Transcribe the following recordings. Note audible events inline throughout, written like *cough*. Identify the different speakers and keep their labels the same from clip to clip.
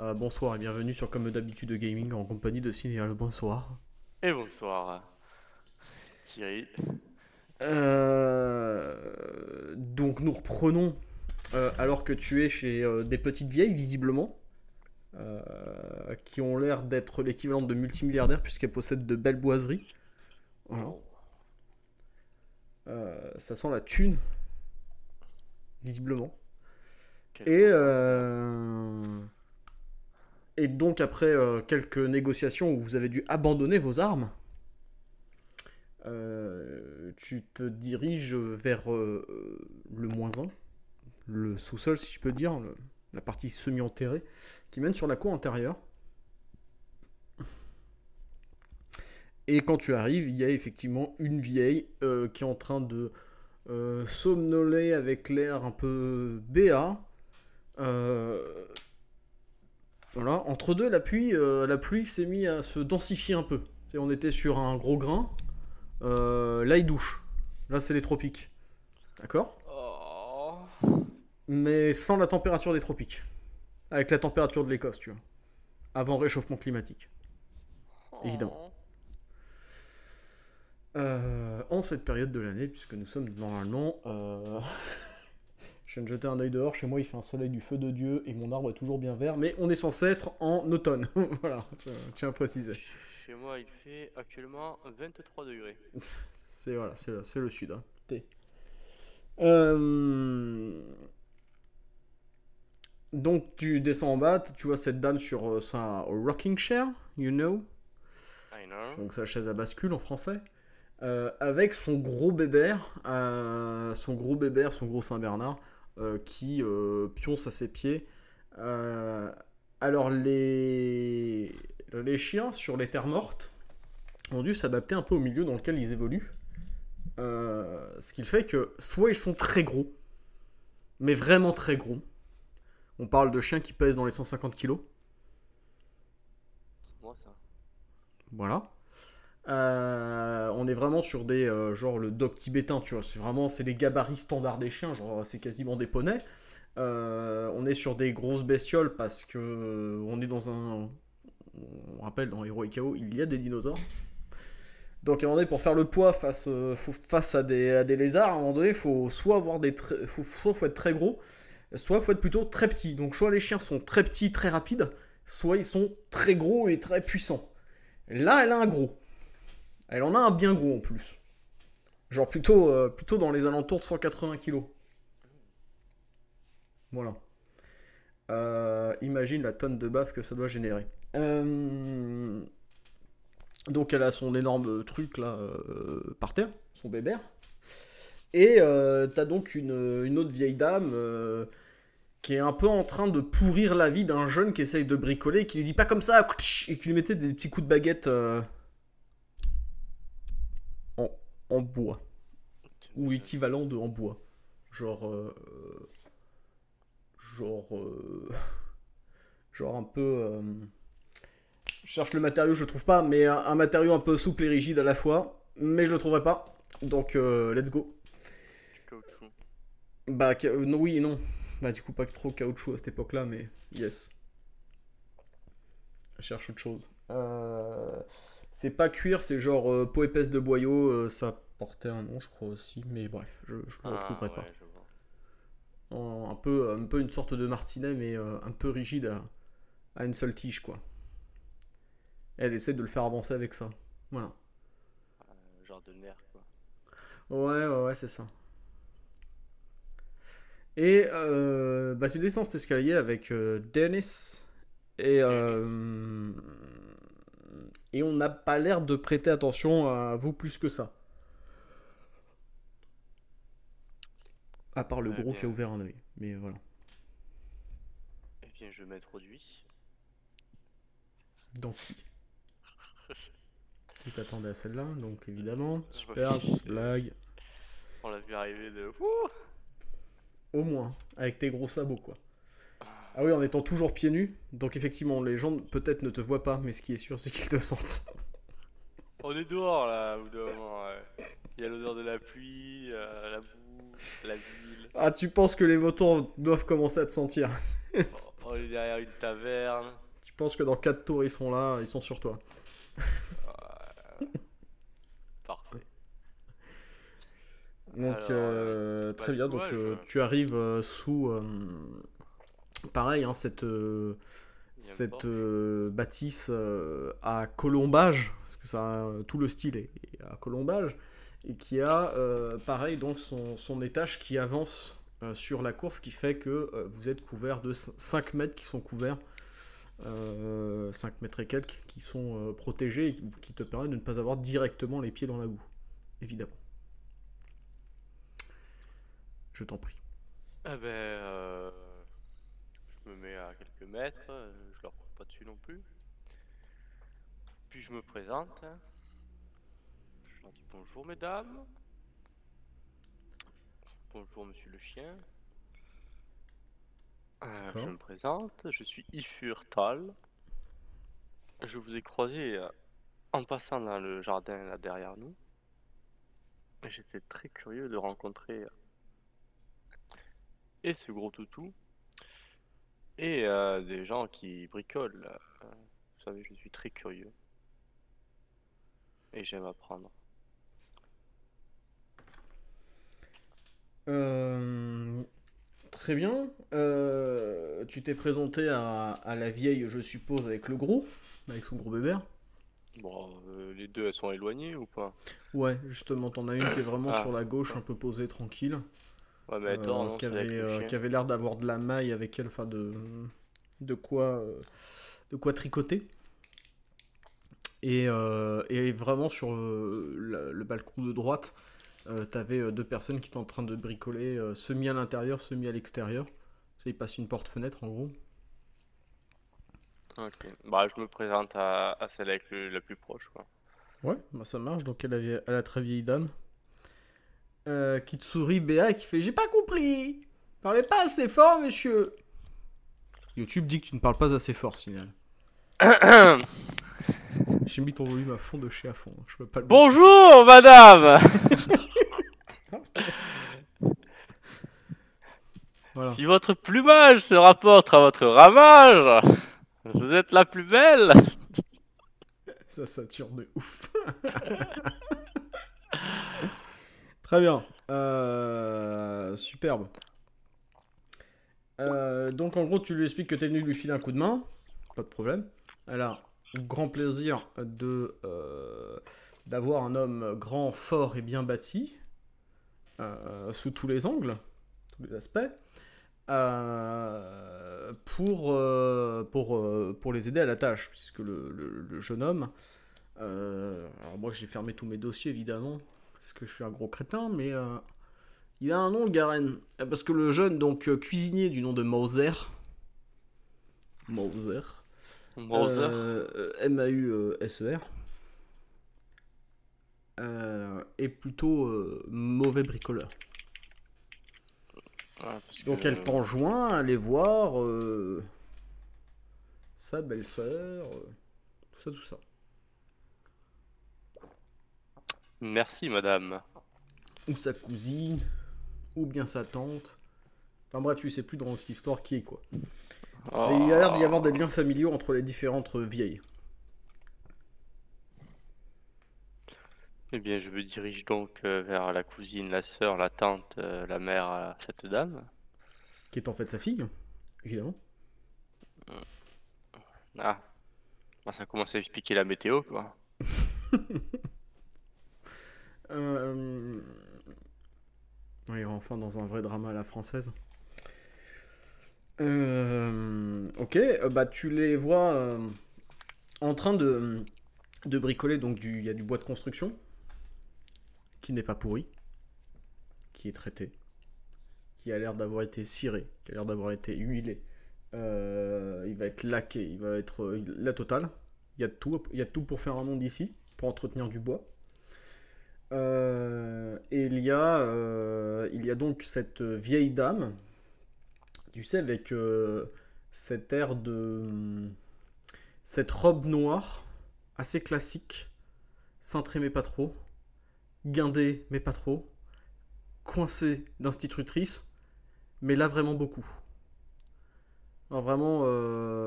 Speaker 1: Euh, bonsoir et bienvenue sur Comme d'habitude de Gaming en compagnie de Cinéal. Bonsoir.
Speaker 2: Et bonsoir. Thierry.
Speaker 1: Euh, donc nous reprenons euh, alors que tu es chez des petites vieilles visiblement. qui ont l'air d'être l'équivalent de multimilliardaires puisqu'elles possèdent de belles boiseries. Oh. ça sent la thune, visiblement. Et et donc après euh, quelques négociations où vous avez dû abandonner vos armes, euh, tu te diriges vers euh, le moins 1, le sous-sol si je peux dire, la partie semi-enterrée, qui mène sur la cour intérieure. Et quand tu arrives, il y a effectivement une vieille qui est en train de somnoler avec l'air un peu béat. Voilà, entre deux, la pluie, euh, la pluie s'est mise à se densifier un peu. on était sur un gros grain. Euh, là, il douche. Là, c'est les tropiques. D'accord oh. Mais sans la température des tropiques. Avec la température de l'Écosse, tu vois. Avant réchauffement climatique. Oh. Évidemment. Euh, en cette période de l'année, puisque nous sommes normalement. *laughs* Je viens de jeter un oeil dehors, chez moi il fait un soleil du feu de Dieu et mon arbre est toujours bien vert, mais on est censé être en automne. *laughs* voilà, je tiens à préciser.
Speaker 2: Chez moi il fait actuellement 23
Speaker 1: degrés. *laughs* c'est voilà, c'est le, sud. Hein. Euh, donc tu descends en bas, tu vois cette dame sur euh, sa rocking chair, you know. I know. Donc sa chaise à bascule en français. Euh, avec son gros euh, son gros bébert, son gros Saint-Bernard, euh, qui euh, pionce à ses pieds. Euh, alors les, chiens sur les terres mortes ont dû s'adapter un peu au milieu dans lequel ils évoluent. ce qui fait que soit ils sont très gros, mais vraiment très gros. On parle de chiens qui pèsent dans les 150 kilos. Voilà. Euh, on est vraiment sur des euh, genre le dog tibétain, tu vois. C'est vraiment c'est les gabarits standards des chiens, genre c'est quasiment des poneys. Euh, on est sur des grosses bestioles parce que on est dans un on rappelle dans Heroic il y a des dinosaures. Donc à un moment donné, pour faire le poids face, face à, des, des lézards, à un moment donné, faut soit avoir des faut, soit faut être très gros, soit faut être plutôt très petit. Donc soit les chiens sont très petits, très rapides, soit ils sont très gros et très puissants. Là, elle a un gros. Elle en a un bien gros en plus. Genre plutôt, euh, plutôt dans les alentours de 180 kilos. Voilà. Euh, imagine la tonne de baffe que ça doit générer. Euh, donc elle a son énorme truc là par terre, son bébé. Et t'as donc une, une, autre vieille dame qui est un peu en train de pourrir la vie d'un jeune qui essaye de bricoler qui lui dit pas comme ça et qui lui mettait des petits coups de baguette en bois. Ou équivalent de en bois. Genre. Euh, genre. Euh, *laughs* genre un peu. Euh, cherche le matériau, je trouve pas, mais un, matériau un peu souple et rigide à la fois. Mais je le trouverai pas. Donc, let's go. Bah, non, oui non. Bah, du coup, pas trop caoutchouc à cette époque-là, mais yes. Je cherche autre chose. C'est pas cuir, c'est genre euh, peau épaisse de boyau. Euh, ça portait un nom, je crois aussi, mais bref, je, je le ah, retrouverai pas. un, peu, un peu une sorte de martinet, mais euh, un peu rigide à, une seule tige, quoi. Elle essaie de le faire avancer avec ça. Voilà.
Speaker 2: genre de nerf, quoi.
Speaker 1: Ouais, ouais, ouais, c'est ça. Et euh, bah, tu descends cet escalier avec Dennis et et on n'a pas l'air de prêter attention à vous plus que ça. À part le eh gros qui a ouvert un oeil, mais voilà.
Speaker 2: Eh bien, je m'introduis.
Speaker 1: Donc, tu t'attendais à celle-là, donc évidemment. Super, grosse blague.
Speaker 2: On l'a vu arriver de.
Speaker 1: Au moins, avec tes gros sabots, quoi. Ah oui, en étant toujours pieds nus. Donc effectivement, les gens peut-être ne te voient pas, mais ce qui est sûr, c'est qu'ils te sentent.
Speaker 2: *laughs* On est dehors là, au bout d'un moment. Il y a l'odeur de la pluie, euh, la boue, la ville.
Speaker 1: Ah, tu penses que les motos doivent commencer à te sentir
Speaker 2: *laughs* On est derrière une taverne.
Speaker 1: Tu penses que dans quatre tours, ils sont là, ils sont sur toi. Parfait. Donc, euh, très bien, donc euh, hein. tu arrives sous pareil, hein, cette, euh, euh, bâtisse euh, à colombage, parce que ça tout le style est, à colombage, et qui a, pareil, donc son, étage qui avance sur la course, qui fait que vous êtes couvert de 5 mètres qui sont couverts. 5 mètres et quelques qui sont protégés qui te permettent de ne pas avoir directement les pieds dans la boue, évidemment. Je t'en prie.
Speaker 2: Ah ben, je me mets à quelques mètres, euh, je leur cours pas dessus non plus. Puis je me présente. Hein. Je leur dis bonjour mesdames. Bonjour monsieur le chien. Euh, je me présente, je suis Ifur Je vous ai croisé euh, en passant dans le jardin là derrière nous. J'étais très curieux de rencontrer et ce gros toutou et euh, des gens qui bricolent. Euh, vous savez, je suis très curieux. Et j'aime apprendre.
Speaker 1: Euh, très bien. tu t'es présenté à, la vieille, je suppose, avec le gros, avec son gros bébé.
Speaker 2: Bon, les deux, elles sont éloignées ou pas
Speaker 1: Ouais, justement, t'en as une qui est vraiment ah. sur la gauche, ah. un peu posée, tranquille. Ouais, euh, euh, qui, avait, l'air d'avoir de la maille avec elle, enfin de, de, quoi, euh, de quoi tricoter. Et, et vraiment sur le, le balcon de droite, euh, t'avais deux personnes qui étaient en train de bricoler, semi à l'intérieur, semi à l'extérieur. Ça, ils passe une porte-fenêtre en gros.
Speaker 2: Ok, bah je me présente à, celle avec le, la plus proche. Quoi.
Speaker 1: Ouais, bah ça marche. Donc elle avait à la très vieille dame qui sourit sourit, et qui fait J'ai pas compris Parlez pas assez fort, monsieur YouTube dit que tu ne parles pas assez fort, signal. *coughs* J'ai mis ton volume à fond de chez à fond. Je
Speaker 2: Bonjour, madame *laughs* Si votre plumage se rapporte à votre ramage, vous êtes la plus belle
Speaker 1: Ça sature de ouf *laughs* Très bien. Euh, superbe. Euh, donc en gros, tu lui expliques que tu es venu lui filer un coup de main. Pas de problème. Alors, grand plaisir de euh, d'avoir un homme grand, fort et bien bâti sous tous les angles, tous les aspects, pour pour pour les aider à la tâche, puisque le, le jeune homme. alors moi, j'ai fermé tous mes dossiers évidemment parce que je suis un gros crétin, mais euh, il a un nom, Garen. Euh, parce que le jeune, donc euh, cuisinier du nom de Mauser, Mauser, Mauser. M-A-U-S-E-R, e est plutôt mauvais bricoleur. donc elle t'enjoint à aller voir sa belle-sœur, tout ça, tout ça.
Speaker 2: Merci, madame.
Speaker 1: Ou sa cousine, ou bien sa tante. Enfin bref, tu sais plus dans cette histoire qui est quoi. Oh. il y a l'air d'y avoir des liens familiaux entre les différentes vieilles.
Speaker 2: Eh bien, je me dirige donc euh, vers la cousine, la sœur, la tante, euh, la mère, euh, cette dame. Qui est en fait sa fille, évidemment. Ah. Bah, ça commence à expliquer la météo, quoi. *laughs*
Speaker 1: Euh, hum, on ira enfin dans un vrai drama à la française. Euh, ok, euh, bah tu les vois en train de, de bricoler, donc il y a du bois de construction qui n'est pas pourri, qui est traité, qui a l'air d'avoir été ciré, qui a l'air d'avoir été huilé. il va être laqué, il va être la totale. Il y, a tout, il y a tout pour faire un monde ici, pour entretenir du bois. Euh, et il y, a, euh, il y a donc cette vieille dame, tu sais, avec cette euh, cet air de. cette robe noire, assez classique, cintrée mais pas trop, guindée mais pas trop, coincée d'institutrice, mais là vraiment beaucoup. vraiment,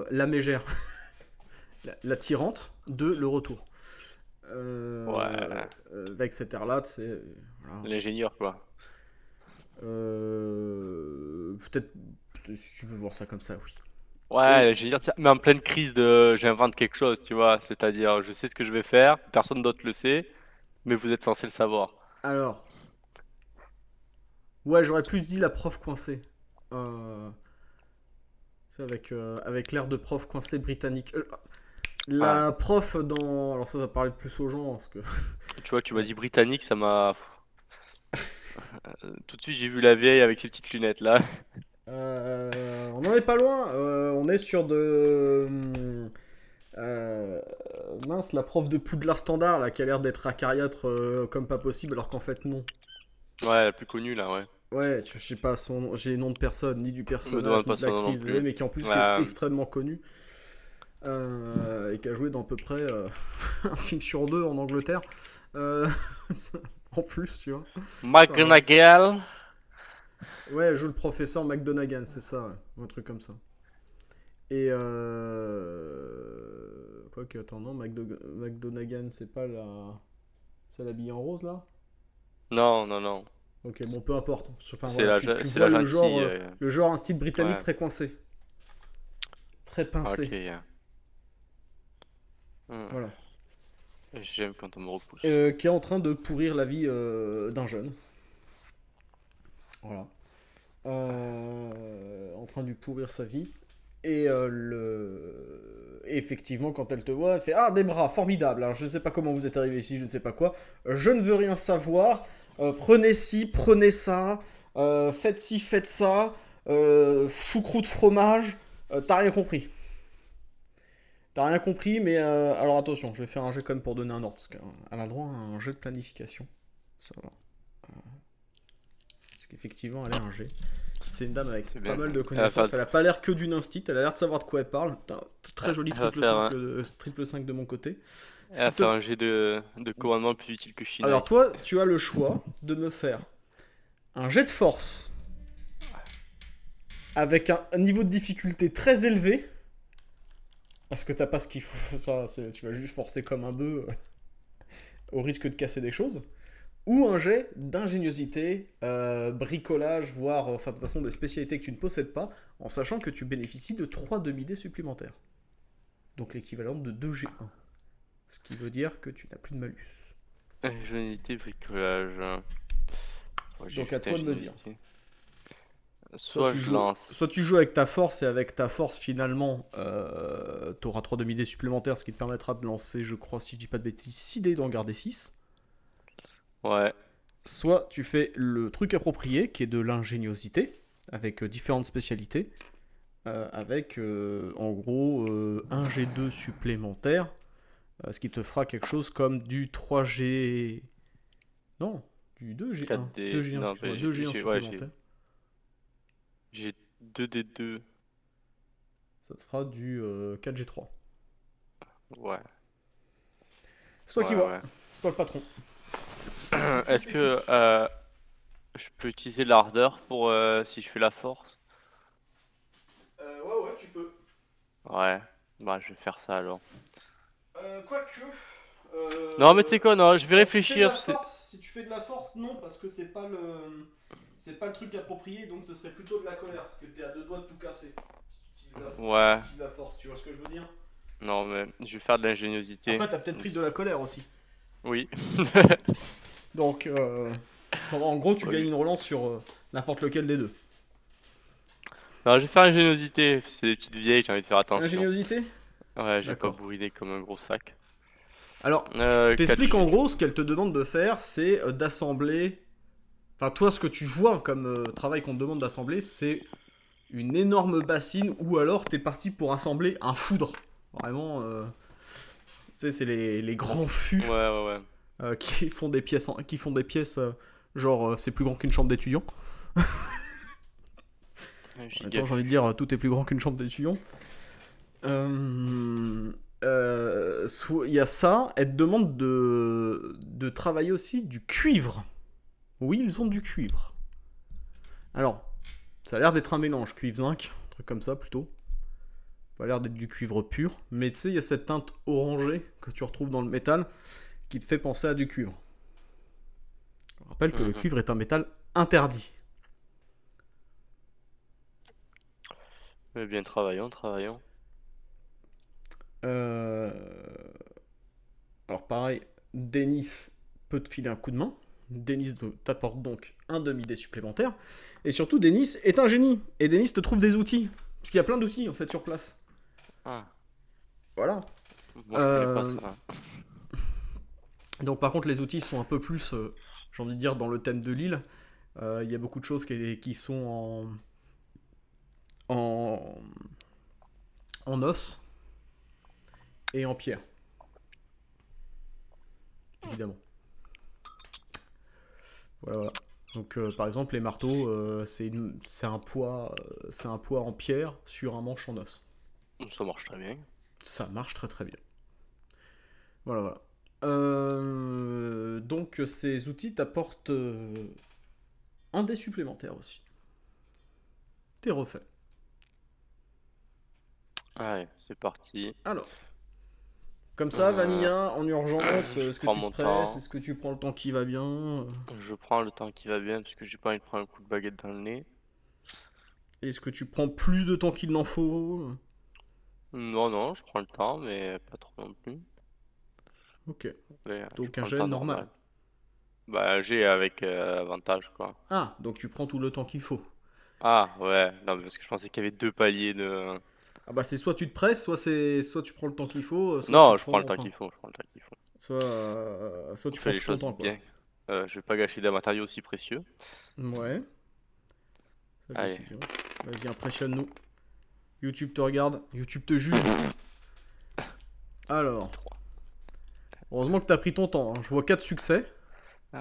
Speaker 1: la mégère, *laughs* la, la, tirante de le retour ouais. Euh, avec cette air là tu sais.
Speaker 2: L'ingénieur, quoi.
Speaker 1: Euh, peut-être, si tu veux voir ça comme ça, oui. Ouais, j'ai
Speaker 2: mais en pleine crise de j'invente quelque chose, tu vois. C'est-à-dire, je sais ce que je vais faire, personne d'autre le sait, mais vous êtes censé le savoir.
Speaker 1: Alors. Ouais, j'aurais plus dit la prof coincée. C'est euh, avec, avec l'air de prof coincée britannique. La prof dans. Alors ça va parler plus aux gens. Parce que...
Speaker 2: Tu vois, tu m'as dit britannique, ça m'a. Euh, tout de suite, j'ai vu la vieille avec ses petites lunettes là.
Speaker 1: Euh, on n'en est pas loin. Euh, on est sur de. mince, la prof de Poudlard standard là, qui a l'air d'être acariâtre comme pas possible, alors qu'en fait non.
Speaker 2: Ouais, la plus connue là, ouais. Ouais, je sais
Speaker 1: pas, son... j'ai nom de personne, ni du personnage, ni de l'actrice, mais qui en plus est extrêmement connue. Euh, et qui a joué dans à peu près euh, *laughs* un film sur deux en Angleterre. Euh, *laughs* en plus, tu vois. McGonagall. ouais, joue le professeur McDonagall, c'est ça, un truc comme ça. Et quoi que, attends, non, McDo c'est pas la C'est l'habillé en rose là
Speaker 2: Non, non, non.
Speaker 1: Ok, bon, peu importe. Enfin, c'est le, genre, le genre un style britannique très coincé, très pincé.
Speaker 2: Hmm. Voilà. J'aime quand on me repousse.
Speaker 1: Euh, qui est en train de pourrir la vie euh, d'un jeune. Voilà. Euh, en train de pourrir sa vie. Et, le... effectivement, quand elle te voit, elle fait Ah, des bras, formidables Alors, je ne sais pas comment vous êtes arrivé ici, je ne sais pas quoi. Je ne veux rien savoir. prenez ci, prenez ça. faites ci, faites ça. choucroute, fromage. T'as rien compris. T'as rien compris, mais euh, alors attention, je vais faire un jet comme pour donner un ordre, parce qu'elle a droit à un jet de planification. Ça va. Euh, parce qu'effectivement, elle a un
Speaker 2: jet. C'est une
Speaker 1: dame avec pas mal de connaissances. Elle a pas l'air que d'une instite, elle a l'air de savoir de quoi elle parle. T'as très joli triple 5, euh, de mon côté.
Speaker 2: Elle va faire un jet de, de commandement plus utile que Chine. Alors toi,
Speaker 1: tu as le choix de me faire un jet de force avec un niveau de difficulté très élevé parce que t'as pas ce qu'il faut, ça, *laughs* tu vas juste forcer comme un bœuf *laughs* au risque de casser des choses, ou un jet d'ingéniosité, euh, bricolage, voire de toute façon des spécialités que tu ne possèdes pas, en sachant que tu bénéficies de 3 demi-dés supplémentaires. Donc l'équivalent de 2G1. Ce qui veut dire que tu n'as plus de malus.
Speaker 2: Ingéniosité, bricolage. Euh, Donc à de me Soit, tu joues,
Speaker 1: tu joues, avec ta force et avec ta force finalement euh, tu auras 3 demi-dés supplémentaires ce qui te permettra de lancer je crois si je dis pas de bêtises 6 dés d'en garder 6. Ouais. Soit tu fais le truc approprié qui est de l'ingéniosité avec euh, différentes spécialités euh, avec euh, en gros 1 G2 supplémentaire ce qui te fera quelque chose comme du 3G... Non, du 2G1. 2 g supplémentaire.
Speaker 2: J'ai 2D2.
Speaker 1: Ça te fera du 4G3.
Speaker 2: Euh, ouais. Soit qui vois. C'est le patron. *clears throat* Est-ce que euh, je peux utiliser l'ardeur pour euh, si je fais la force Ouais, ouais, tu peux. Ouais, bah je vais faire ça alors.
Speaker 1: Euh, Quoique. non, mais tu sais quoi, non, je vais réfléchir. si tu fais de la force, non, parce que c'est pas le c'est pas le truc approprié, donc ce serait plutôt de la colère, parce que t'es à deux doigts de tout casser. ouais. tu, vois ce que je veux dire
Speaker 2: Non, mais je vais faire de l'ingéniosité. En fait, t'as peut-être pris de la colère aussi. Oui.
Speaker 1: *laughs* donc, euh, en gros, tu gagnes une relance sur euh, n'importe lequel des
Speaker 2: deux. Non, je vais faire l'ingéniosité. c'est des petites vieilles, j'ai envie de faire attention. Ingéniosité Ouais, j'ai pas bourriné comme un gros sac. Alors, je euh, t'explique en
Speaker 1: gros, ce qu'elle te demande de faire, c'est euh, d'assembler Enfin, toi, ce que tu vois comme euh, travail qu'on te demande d'assembler, c'est une énorme bassine ou alors t'es parti pour assembler un foudre. Vraiment, euh, tu sais, c'est les, les, grands fûts ouais, ouais, euh, qui font des pièces, qui font des pièces genre c'est plus grand qu'une chambre d'étudiant. j'ai envie de dire tout est plus grand qu'une chambre d'étudiant. Il y a ça, elle te demande de, de travailler aussi du cuivre. Oui, ils ont du cuivre. Alors, ça a l'air d'être un mélange, cuivre-zinc, un truc comme ça plutôt. Ça a l'air d'être du cuivre pur, mais tu sais, il y a cette teinte orangée que tu retrouves dans le métal qui te fait penser à du cuivre. Je rappelle que le mhm. cuivre est un métal interdit.
Speaker 2: Eh bien, travaillons, travaillons.
Speaker 1: Euh, alors, pareil, Denis peut te filer un coup de main. Denis t'apporte donc un demi-dé supplémentaire. Et surtout, Denis est un génie. Et Denis te trouve des outils. Parce qu'il y a plein d'outils en fait sur place. Ah. Voilà. Euh, *laughs* donc par contre, les outils sont un peu plus, euh, j'ai envie de dire, dans le thème de l'île. Euh, il y a beaucoup de choses qui, qui sont en... en... en os et en pierre. Évidemment. Voilà, Donc, euh, par exemple, les marteaux, euh, c'est un, poids, euh, c'est un poids en pierre sur un manche en os.
Speaker 2: Ça marche très bien.
Speaker 1: Ça marche très très bien. Voilà, voilà. donc, ces outils t'apportent un dé supplémentaire aussi. T'es refait.
Speaker 2: Allez, c'est parti. Alors.
Speaker 1: Comme ça, euh, Vanilla, en urgence, euh, est-ce que tu Est-ce que tu prends le temps qui va bien euh
Speaker 2: Je prends le temps qui va bien parce que j'ai pas envie de prendre un coup de baguette dans le nez.
Speaker 1: Est-ce que tu prends plus de temps qu'il n'en faut
Speaker 2: Non, non, je prends le temps, mais pas trop non plus.
Speaker 1: Ok. donc un jet normal. normal.
Speaker 2: Bah, j'ai avec avantage, quoi.
Speaker 1: Ah, donc tu prends tout le temps qu'il faut.
Speaker 2: Ah, ouais, non, parce que je pensais qu'il y avait deux paliers de.
Speaker 1: Ah bah c'est soit tu te presses, soit c'est soit tu prends le temps qu'il faut. Euh, non, je prends, le temps qu'il faut, je prends le temps qu'il faut. Soit, euh, tu fais les temps,
Speaker 2: euh, je vais pas gâcher d'un matériaux aussi précieux.
Speaker 1: Ouais. Hein. Vas-y, impressionne-nous. YouTube te regarde, YouTube te juge. Alors. Heureusement que t'as pris ton temps. Hein. Je vois 4 succès. Ouais.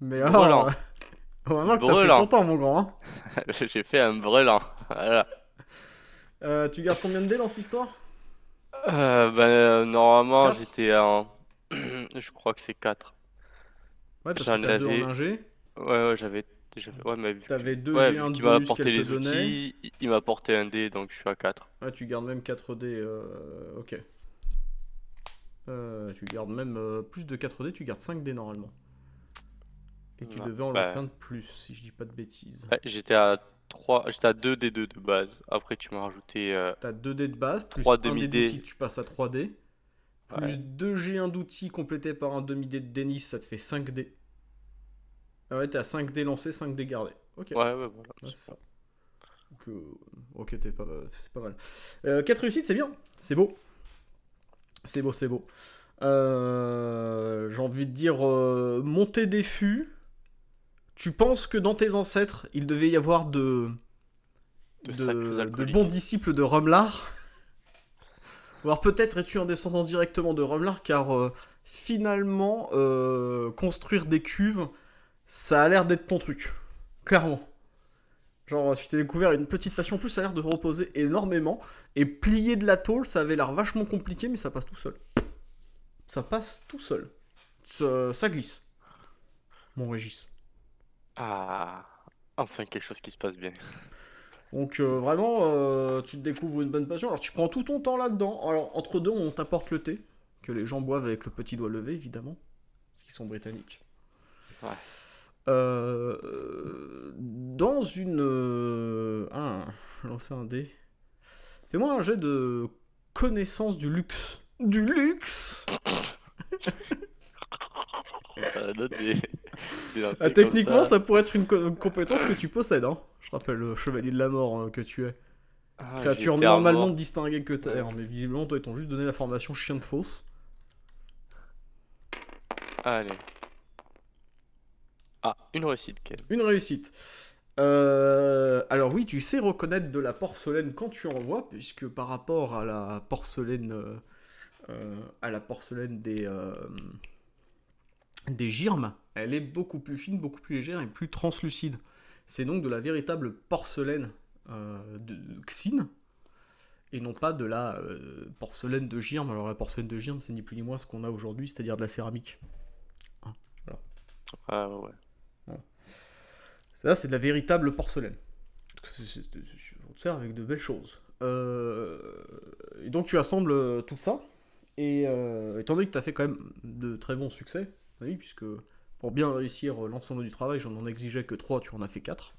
Speaker 1: Mais alors.
Speaker 2: Oh que t'as fait temps, mon grand. Hein. *laughs* J'ai fait un brûlant.
Speaker 1: Euh, tu gardes combien de dés dans cette histoire
Speaker 2: euh, ben, euh, Normalement, j'étais en. *clears throat* Je crois que c'est 4.
Speaker 1: Ouais, parce que t'as 2 en 1 G.
Speaker 2: Ouais, ouais, j'avais. Ouais, mais T'avais 2 dés G1 Il m'a apporté les outils, il m'a apporté un dé, donc je suis à 4.
Speaker 1: Ouais, tu gardes même 4 dés, euh, ok. tu gardes même plus de 4 dés, tu gardes 5 dés normalement. Et tu devais en lancer bah. un de plus,
Speaker 2: si je dis pas de bêtises. Ouais, j'étais à 3, j'étais à 2 D2 de base. Après, tu m'as rajouté. Tu euh, T'as 2 D de base, plus 3 demi D d'outils,
Speaker 1: tu passes à 3 D. Plus 2 G1 d'outils complétés par un demi D de Denis, ça te fait 5 D. Ah ouais, t'es à 5 D lancé, 5 D gardé. Ok. Ouais, ouais, voilà. c'est ça. Euh, ok, t'es pas... c'est pas mal. 4 euh, réussites, c'est bien. C'est beau. C'est beau, c'est beau. J'ai envie de dire monter des fûts tu penses que dans tes ancêtres, il devait y avoir de, de, bons disciples de *laughs* Ou Alors peut-être es-tu en descendant directement de Romlar car euh, finalement, euh, construire des cuves, ça a l'air d'être ton truc. Clairement. Genre, tu t'es découvert une petite passion, plus ça a l'air de reposer énormément. Et plier de la tôle, ça avait l'air vachement compliqué, mais ça passe tout seul. Ça passe tout seul. Ça, ça glisse. Mon Régis.
Speaker 2: Ah, enfin quelque chose qui se passe bien.
Speaker 1: Donc euh, vraiment, euh, tu te découvres une bonne passion. Alors tu prends tout ton temps là-dedans. Alors entre deux, on t'apporte le thé, que les gens boivent avec le petit doigt levé, évidemment, parce qu'ils sont britanniques. Ouais. Euh, dans une... Ah, lancer un dé. Fais-moi un jet de connaissance du luxe. Du luxe
Speaker 2: *laughs* *laughs* Ah, techniquement, ça. pourrait
Speaker 1: être une compétence que tu possèdes. Hein. Je rappelle le chevalier de la mort euh, que tu es. Ah, Créature normalement distinguée que terre, mais visiblement, toi, ils t'ont juste donné la formation chien de fausse.
Speaker 2: Allez. Ah, une réussite,
Speaker 1: Une réussite. Euh, alors oui, tu sais reconnaître de la porcelaine quand tu en vois, puisque par rapport à la porcelaine, euh, à la porcelaine des, des girmes, elle est beaucoup plus fine, beaucoup plus légère et plus translucide. C'est donc de la véritable porcelaine euh, de, xine et non pas de la euh, porcelaine de girme. Alors la porcelaine de girme, c'est ni plus ni moins ce qu'on a aujourd'hui, c'est-à-dire de la céramique. Hein, voilà. Ah ouais. ouais. Ça, c'est de la véritable porcelaine. On te sert avec de belles choses. Euh, et donc tu assembles tout ça, et étant donné que tu as fait quand même de très bons succès, oui, puisque pour bien réussir euh, l'ensemble du travail, j'en en exigeais que 3, tu en as fait 4.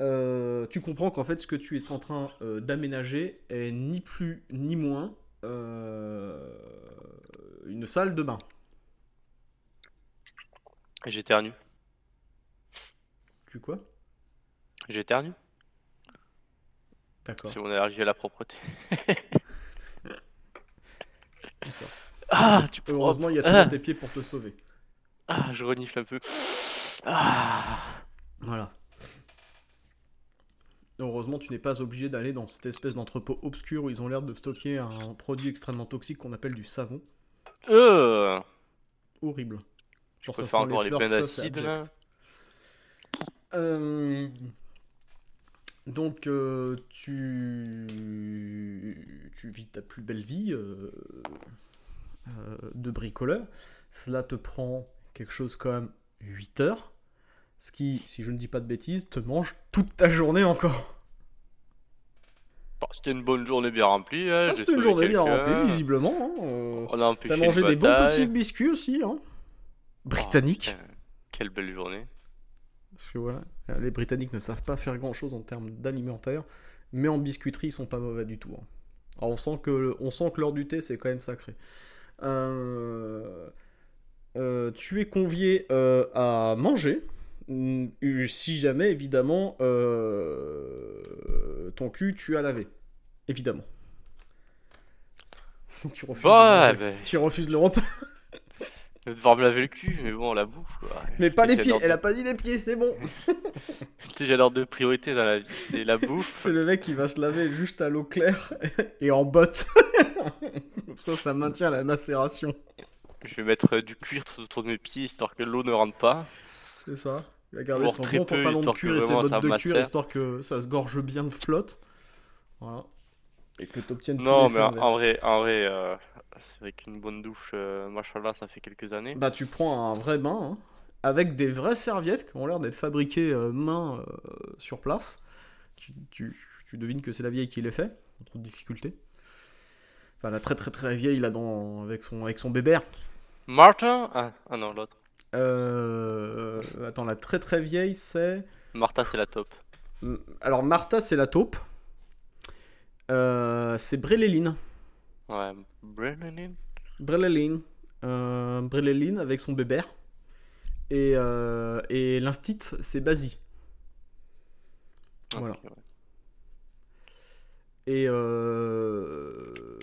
Speaker 1: Euh, tu comprends qu'en fait, ce que tu es en train euh, d'aménager est ni plus ni moins une salle de bain. J'éternue. Tu quoi
Speaker 2: J'éternue. D'accord. C'est mon allergie à la propreté. D'accord. *laughs* Ah, ah, tu peux. Heureusement, il y a tout ah. tes pieds pour te sauver. Ah, je renifle un peu. Ah.
Speaker 1: Voilà. Heureusement, tu n'es pas obligé d'aller dans cette espèce d'entrepôt obscur où ils ont l'air de stocker un produit extrêmement toxique qu'on appelle du savon.
Speaker 2: Euh. Horrible. Je peux faire encore les, les pleins d'acide.
Speaker 1: Euh... Donc euh, tu... tu vis ta plus belle vie. Euh... Euh, de bricoleur, cela te prend quelque chose comme 8 heures, ce qui, si je ne dis pas de bêtises, te mange toute ta journée encore.
Speaker 2: Bah, c'était une bonne journée bien remplie. Hein, ah, c'était une journée bien remplie,
Speaker 1: visiblement. Hein. Euh, on a mangé des bons petits biscuits aussi, hein. Oh,
Speaker 2: Britanniques. quelle belle journée.
Speaker 1: Parce que voilà, euh, les Britanniques ne savent pas faire grand chose en termes d'alimentaire, mais en biscuiterie, ils sont pas mauvais du tout. Hein. on sent que, on sent que l'heure du thé, c'est quand même sacré. Euh, tu es convié euh, à manger mm, si jamais, évidemment, euh, ton cul, tu as lavé. Évidemment. *laughs* tu refuses, le... Bah, tu refuses le repas.
Speaker 2: Je *laughs* vais devoir me laver le cul, mais bon, la bouffe. Quoi. Mais pas les pieds, elle a pas dit les pieds, c'est bon. *laughs* J'ai l'ordre de priorité dans la vie, c'est la bouffe.
Speaker 1: c'est le mec qui va se laver juste à l'eau claire et en botte ça, ça maintient la macération.
Speaker 2: Je vais mettre euh, du cuir autour de mes pieds histoire que l'eau ne rentre pas. C'est
Speaker 1: ça. Il va garder son bon pantalon de cuir et ses bottes de cuir histoire que ça se gorge bien de flotte. Voilà. Et que t'obtiennes
Speaker 2: Non, les mais en, vrai, en vrai euh, c'est vrai qu'une bonne douche, euh, machallah, ça fait quelques années. Bah, tu
Speaker 1: prends un vrai bain hein, avec des vraies serviettes qui ont l'air d'être fabriquées euh, main sur place. Tu, devines que c'est la vieille qui les fait, en trop difficulté. Enfin, la très très très vieille, là, dans, avec, son, avec son bébé.
Speaker 2: Martha ah, ah, non, l'autre.
Speaker 1: Euh, attends, la très très vieille, c'est.
Speaker 2: Martha, c'est la taupe.
Speaker 1: Alors, Martha, c'est la taupe. Euh, c'est Bréléline.
Speaker 2: Ouais, Bréléline
Speaker 1: Bréléline. Euh, avec son bébé. Et, euh, et l'instit, c'est Basie. voilà. Et. Euh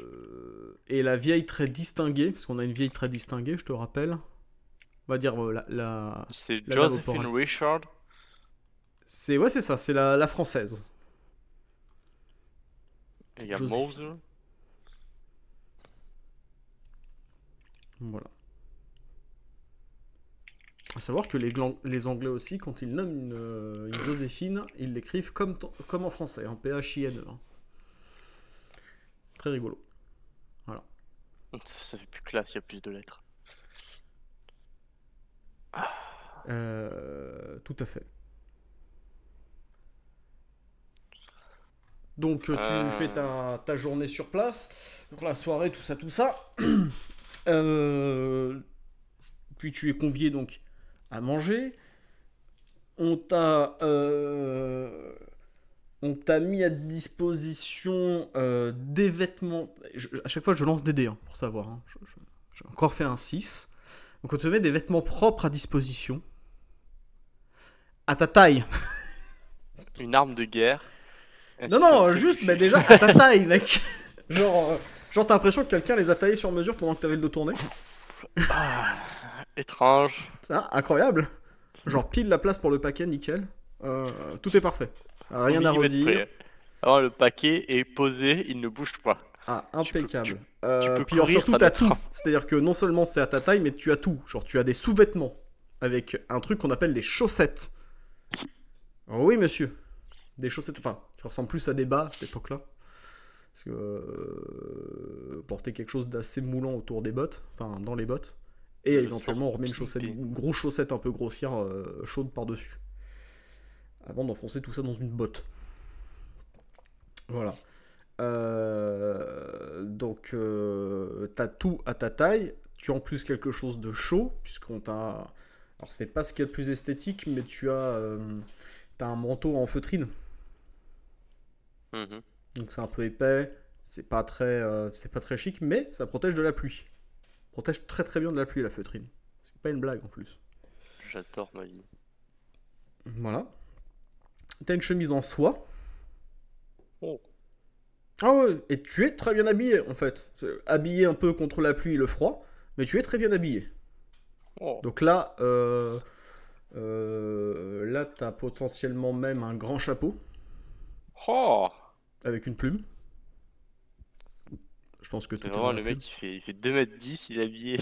Speaker 1: et la vieille très distinguée, parce qu'on a une vieille très distinguée, je te rappelle. On va dire euh, la. c'est Josephine Richard. C'est ouais, c'est ça, c'est la, la française. Et il y a hein. Voilà. À savoir que les, les Anglais aussi, quand ils nomment une, euh, une Joséphine, ils l'écrivent comme, comme en français, en P-H-I-N-E. E, hein. Très rigolo.
Speaker 2: Ça fait plus classe, il y a plus de lettres.
Speaker 1: Ah. Euh, tout à fait. Donc tu euh. fais ta, journée sur place, la soirée, tout ça, tout ça. *clears throat* Euh, puis tu es convié donc à manger. On t'a on t'a mis à disposition euh, des vêtements. à chaque fois, je lance des dés hein, pour savoir. Hein. J'ai encore fait un 6. Donc, on te met des vêtements propres à disposition. À ta taille.
Speaker 2: *laughs* Une arme de guerre. Non, non, juste, *laughs* mais déjà, à ta taille,
Speaker 1: mec. Euh, genre, t'as l'impression que quelqu'un les a taillés sur mesure pendant que t'avais le dos tourné. *laughs*
Speaker 2: Ah, étrange.
Speaker 1: Ça, incroyable. Genre, pile la place pour le paquet, nickel. Euh, tout est parfait. Rien à redire.
Speaker 2: Oh, le paquet est posé, il ne bouge pas.
Speaker 1: Ah, impeccable. Tu peux, tu, euh, puis surtout, t'as tout. C'est-à-dire que non seulement c'est à ta taille, mais tu as tout. Genre, tu as des sous-vêtements avec un truc qu'on appelle des chaussettes. Oh oui, monsieur. Des chaussettes, enfin, qui ressemblent plus à des bas à cette époque-là. Parce que euh, porter quelque chose d'assez moulant autour des bottes, enfin, dans les bottes. Et éventuellement, on remet une, chaussette, une grosse chaussette un peu grossière, euh, chaude par-dessus avant d'enfoncer tout ça dans une botte. Voilà. Euh, donc, tu euh, t'as tout à ta taille. Tu as en plus quelque chose de chaud, puisqu'on t'a. Alors, c'est pas ce qu'il y a de plus esthétique, mais tu as, euh, as un manteau en feutrine. Mm-hmm. Donc, c'est un peu épais. C'est pas, très, c'est pas très chic, mais ça protège de la pluie. Protège très très bien de la pluie, la feutrine. C'est pas une blague en plus.
Speaker 2: J'adore ma vie.
Speaker 1: Voilà t'as une chemise en soie. Oh. Ah et tu es très bien habillé en fait. Habillé un peu contre la pluie et le froid, mais tu es très bien habillé. Oh. Donc là, euh, euh, là t'as potentiellement même un grand chapeau. Oh. Avec une plume.
Speaker 2: Je pense que tu vraiment le mec, il fait, 2m10, il est habillé.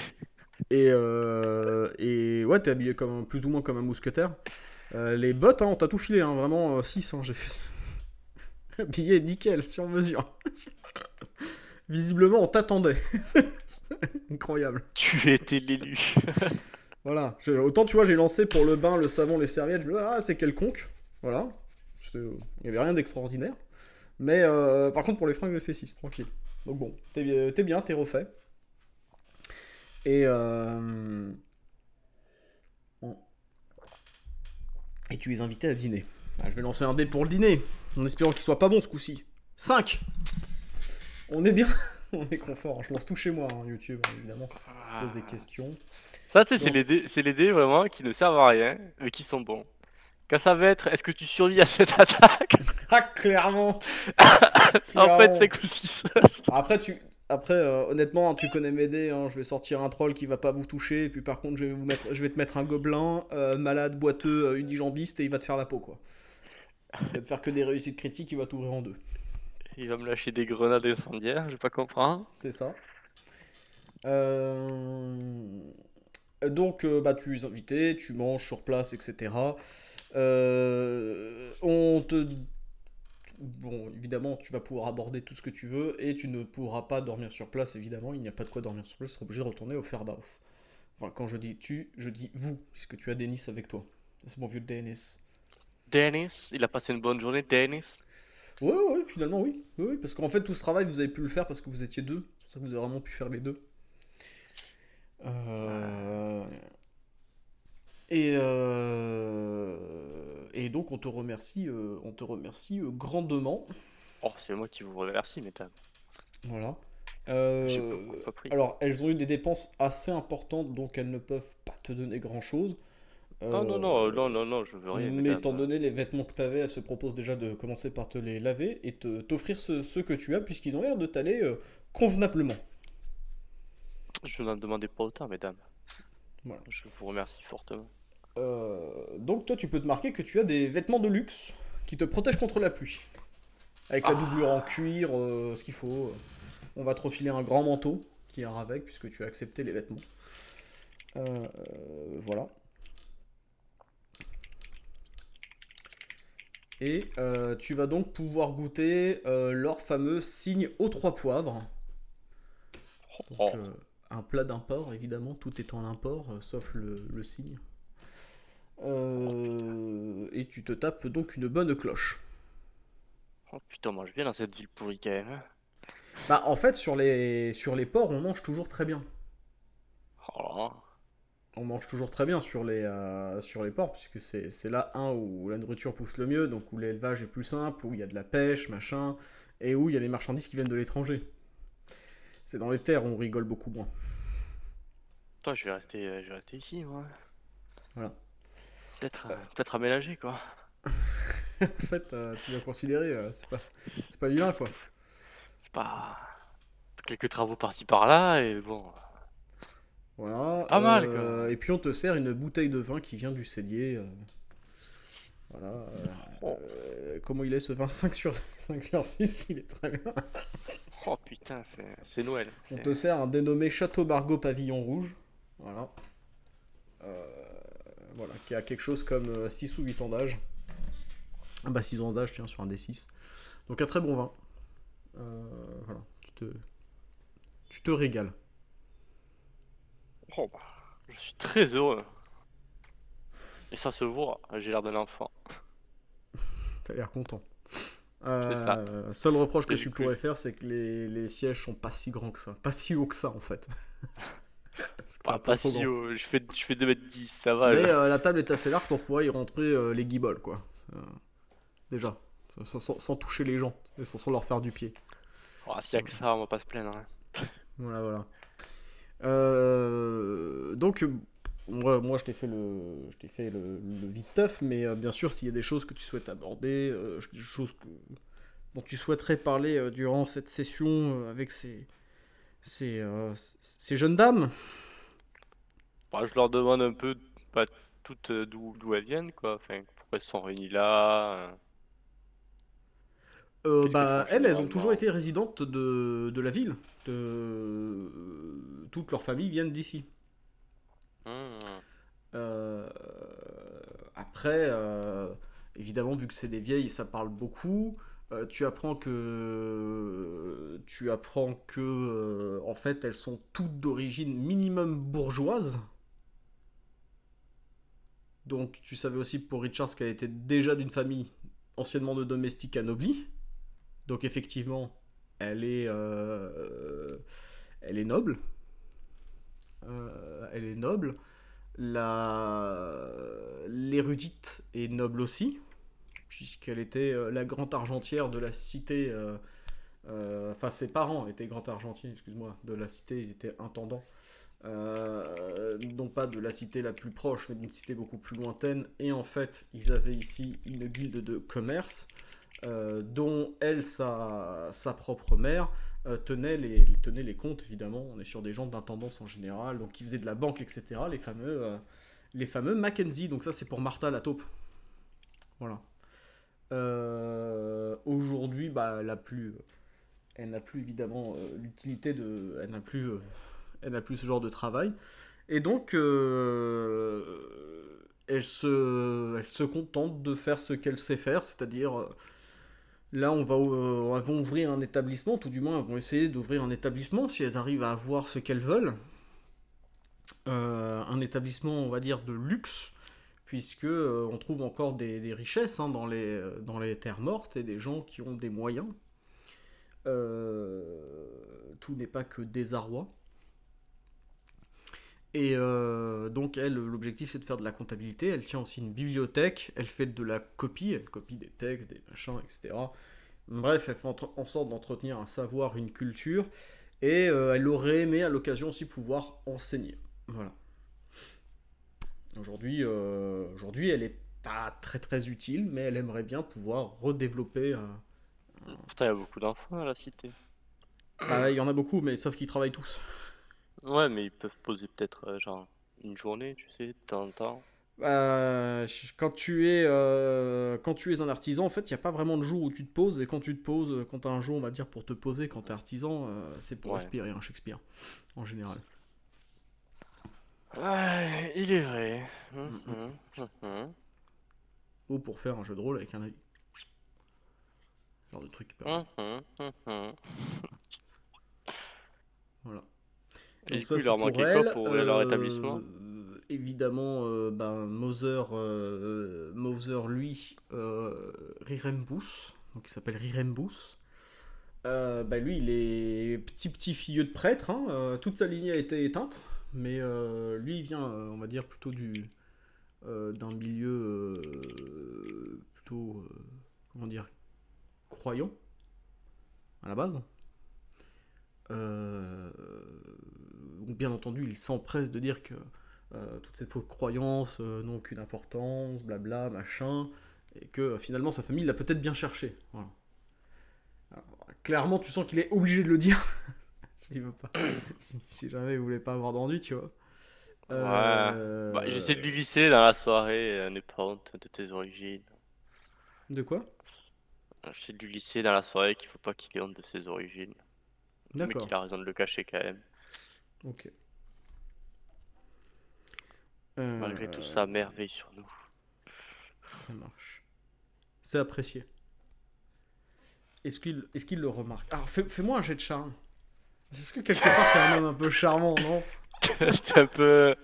Speaker 1: Et, euh, et ouais, t'es habillé comme plus ou moins comme un mousquetaire. Euh, les bottes, hein, on t'a tout filé, hein, vraiment 6, euh, hein, j'ai fait. *laughs* billet nickel, on mesure. *laughs* Visiblement, on t'attendait. *laughs* Incroyable. Tu
Speaker 2: étais l'élu.
Speaker 1: voilà. autant, tu vois, j'ai lancé pour le bain, le savon, les serviettes. Je me ah, c'est quelconque. Voilà. Il n'y avait rien d'extraordinaire. Mais euh, par contre, pour les fringues, j'ai fait 6, tranquille. Donc bon, t'es bien, t'es refait. Et. et tu es invité à dîner. Ah, je vais lancer un dé pour le dîner, en espérant qu'il soit pas bon ce coup-ci. 5 On est bien, *laughs* on est confort. Hein. Je lance tout chez moi, hein, YouTube, hein, évidemment. Je pose des ah. questions.
Speaker 2: Ça, tu sais, c'est les, dés vraiment qui ne servent à rien, mais qui sont bons. que ça va être, est-ce que tu survis à cette attaque Ah, clairement, *laughs* En fait, c'est coup
Speaker 1: 6. Après, tu, après, euh, honnêtement, tu connais mes dés. Hein, je vais sortir un troll qui va pas vous toucher. Et puis, par contre, je vais, vous mettre, je vais te mettre un gobelin euh, malade, boiteux, euh, unijambiste. Et il va te faire la peau, quoi. Il va te faire que des réussites critiques. Il va t'ouvrir en deux.
Speaker 2: Il va me lâcher des grenades incendiaires. Je vais pas comprendre.
Speaker 1: C'est ça. Donc, bah, tu es invité, tu manges sur place, etc. on te bon, évidemment, tu vas pouvoir aborder tout ce que tu veux et tu ne pourras pas dormir sur place, évidemment, il n'y a pas de quoi dormir sur place, tu seras obligé de retourner au Ferdows. Enfin, quand je dis tu, je dis vous, puisque tu as Dennis avec toi. C'est mon vieux Dennis.
Speaker 2: Dennis, Il a passé une bonne journée, Dennis. Ouais,
Speaker 1: ouais, finalement, oui. oui parce qu'en fait, tout ce travail, vous avez pu le faire parce que vous étiez deux. C'est ça que vous avez vraiment pu faire les deux. Euh... Et euh et donc on te remercie, euh, on te remercie euh, grandement.
Speaker 2: Oh, c'est moi qui vous remercie, mesdames.
Speaker 1: Voilà. Euh, alors, elles ont eu des dépenses assez importantes, donc elles ne peuvent pas te donner grand-chose. Ah, non, non, non, non, non, je veux rien. Mais étant donné les vêtements que tu avais, elles se proposent déjà de commencer par te les laver et t'offrir ce, que tu as, puisqu'ils ont l'air de t'aller convenablement.
Speaker 2: Je n'en demandais pas autant, mesdames. Je vous remercie fortement.
Speaker 1: Euh, donc toi, tu peux te marquer que tu as des vêtements de luxe qui te protègent contre la pluie. Avec la ah. doublure en cuir, euh, ce qu'il faut. On va te refiler un grand manteau qui ira avec puisque tu as accepté les vêtements. Euh, voilà. Et tu vas donc pouvoir goûter leur fameux signe aux trois poivres. Oh. un plat d'import, évidemment, tout étant l'import, sauf le, le signe. Euh, et tu te tapes donc une bonne cloche.
Speaker 2: Oh putain, on mange bien dans cette ville pourrie quand même. Hein.
Speaker 1: Bah en fait sur les sur les ports on mange toujours très bien. Oh. On mange toujours très bien sur les euh, sur les ports puisque c'est, là un où la nourriture pousse le mieux donc où l'élevage est plus simple où il y a de la pêche machin et où il y a les marchandises qui viennent de l'étranger. C'est dans les terres où on rigole beaucoup moins.
Speaker 2: Toi je vais rester euh, je vais rester ici moi. Voilà. Peut-être euh, peut quoi.
Speaker 1: *laughs* en fait, euh, tu dois considérer, euh, c'est pas, c'est pas quoi.
Speaker 2: C'est pas. Quelques travaux par-ci par-là, et bon.
Speaker 1: Voilà. Pas mal, quoi. Et puis, on te sert une bouteille de vin qui vient du cellier. Voilà. Oh. comment il est ce vin 5 *laughs* sur, 5 sur 6 Il est très bien.
Speaker 2: Oh putain, c'est Noël. On te
Speaker 1: sert un dénommé Château bargot Pavillon Rouge. Voilà. Euh, voilà, qui a quelque chose comme 6 euh, ou 8 ans d'âge. Ah bah 6 ans d'âge, tiens, sur un des 6. Donc un très bon vin. Euh, voilà, tu te, tu te régales.
Speaker 2: Oh bah, je suis très heureux. Et ça se voit, j'ai l'air d'un enfant.
Speaker 1: *laughs* T'as l'air content. Euh, Seul reproche que tu pourrais faire, c'est que les, les sièges sont pas si grands que ça. Pas si haut que ça, en fait. *laughs*
Speaker 2: Bah, pas, pas si haut, euh, je fais, je fais 2m10, ça va. Mais euh, la
Speaker 1: table est assez large pour pouvoir y rentrer euh, les guibolles, quoi. Déjà, sans, toucher les gens, et sans, leur faire du pied.
Speaker 2: Oh, S'il n'y a que ça, on va pas se plaindre. Hein.
Speaker 1: voilà, voilà. donc, moi, moi je t'ai fait le, je fait le, le vite teuf, mais bien sûr, s'il y a des choses que tu souhaites aborder, des choses que, dont tu souhaiterais parler durant cette session avec ces ces, euh, ces jeunes dames
Speaker 2: bah, Je leur demande un peu pas toutes euh, d'où elles viennent, quoi. Enfin, pourquoi elles sont réunies là euh.
Speaker 1: bah, elles, elles ont toujours été résidentes de, de la ville. Toutes leurs familles viennent d'ici. Mmh. Après, évidemment, vu que c'est des vieilles, ça parle beaucoup. Euh, tu apprends que tu apprends que euh, en fait elles sont toutes d'origine minimum bourgeoise. Donc tu savais aussi pour Richards qu'elle était déjà d'une famille anciennement de domestiques anoblis. Donc effectivement, elle est euh, elle est noble. elle est noble. l'érudite est noble aussi puisqu'elle était euh, la grande argentière de la cité. Euh, euh, enfin, ses parents étaient grands argentiers, excuse-moi, de la cité, ils étaient intendants. Euh, non pas de la cité la plus proche, mais d'une cité beaucoup plus lointaine. Et en fait, ils avaient ici une guilde de commerce, dont elle, sa, sa propre mère, tenait, les, tenait les comptes, évidemment. On est sur des gens d'intendance en général, donc ils faisaient de la banque, etc. Les fameux, les fameux Mackenzie. Donc ça, c'est pour Martha la taupe. Voilà. Euh, aujourd'hui, bah, elle n'a plus, évidemment euh, l'utilité de, elle n'a plus, euh, elle n'a plus ce genre de travail. Et donc, elle se, contente de faire ce qu'elle sait faire, c'est-à-dire là on va, elles vont ouvrir un établissement, tout du moins elles vont essayer d'ouvrir un établissement si elles arrivent à avoir ce qu'elles veulent. un établissement, on va dire, de luxe, puisque euh, on trouve encore des, richesses hein, euh, dans, les, terres mortes et des gens qui ont des moyens. Euh, tout n'est pas que désarroi. Et donc, elle, l'objectif, c'est de faire de la comptabilité. Elle tient aussi une bibliothèque. Elle fait de la copie. Elle copie des textes, des machins, etc. Bref, elle fait en sorte d'entretenir un savoir, une culture. Et elle aurait aimé, à l'occasion aussi, pouvoir enseigner. Voilà. Aujourd'hui, euh, aujourd'hui, elle est pas très très utile, mais elle aimerait bien pouvoir redévelopper.
Speaker 2: Putain, il y a beaucoup d'enfants à la cité.
Speaker 1: Bah, il y en a beaucoup, mais sauf qu'ils travaillent tous.
Speaker 2: Ouais, mais ils peuvent poser peut-être euh, genre une journée, tu sais, de temps en temps.
Speaker 1: Bah, quand tu es euh, quand tu es un artisan, en fait, il n'y a pas vraiment de jour où tu te poses. Et quand tu te poses, quand tu as un jour, on va dire, pour te poser, quand tu es artisan, c'est pour ouais. respirer, un Shakespeare, en général il est vrai. *laughs* Ou pour faire un jeu de rôle avec un avis. Genre de truc. *laughs* voilà. Et du il leur manquait quoi pour leur euh, établissement Évidemment, euh, ben, Moser, euh, Moser, lui, Rirembus, donc il s'appelle Rirembus. bah lui, il est petit petit filleux de prêtre, hein. toute sa lignée a été éteinte. Mais euh, lui, il vient, euh, on va dire, plutôt du euh, d'un milieu plutôt, comment dire, croyant, à la base. bien entendu, il s'empresse de dire que toutes ces fausses croyances n'ont aucune importance, blabla, machin, et que finalement sa famille l'a peut-être bien cherché. clairement, tu sens qu'il est obligé de le dire, *laughs* *laughs* s'il veut pas. *coughs* si jamais il voulait pas avoir d'enduit, tu vois. Ouais. Euh, bah, j'essaie de
Speaker 2: lui visser dans la soirée, euh, n'est pas honte de tes origines. De quoi J'essaie de lui visser dans la soirée qu'il faut pas qu'il ait honte de ses origines. Mais qu'il a raison de le cacher quand même.
Speaker 1: Ok. Malgré tout euh, ça,
Speaker 2: merveille sur nous. Ça marche.
Speaker 1: C'est apprécié. Est-ce qu'il est qu'il le remarque Alors, fais-moi un jet de charme. C'est ce que quelque part t'es un homme un peu charmant, non T'es
Speaker 2: *laughs* un peu.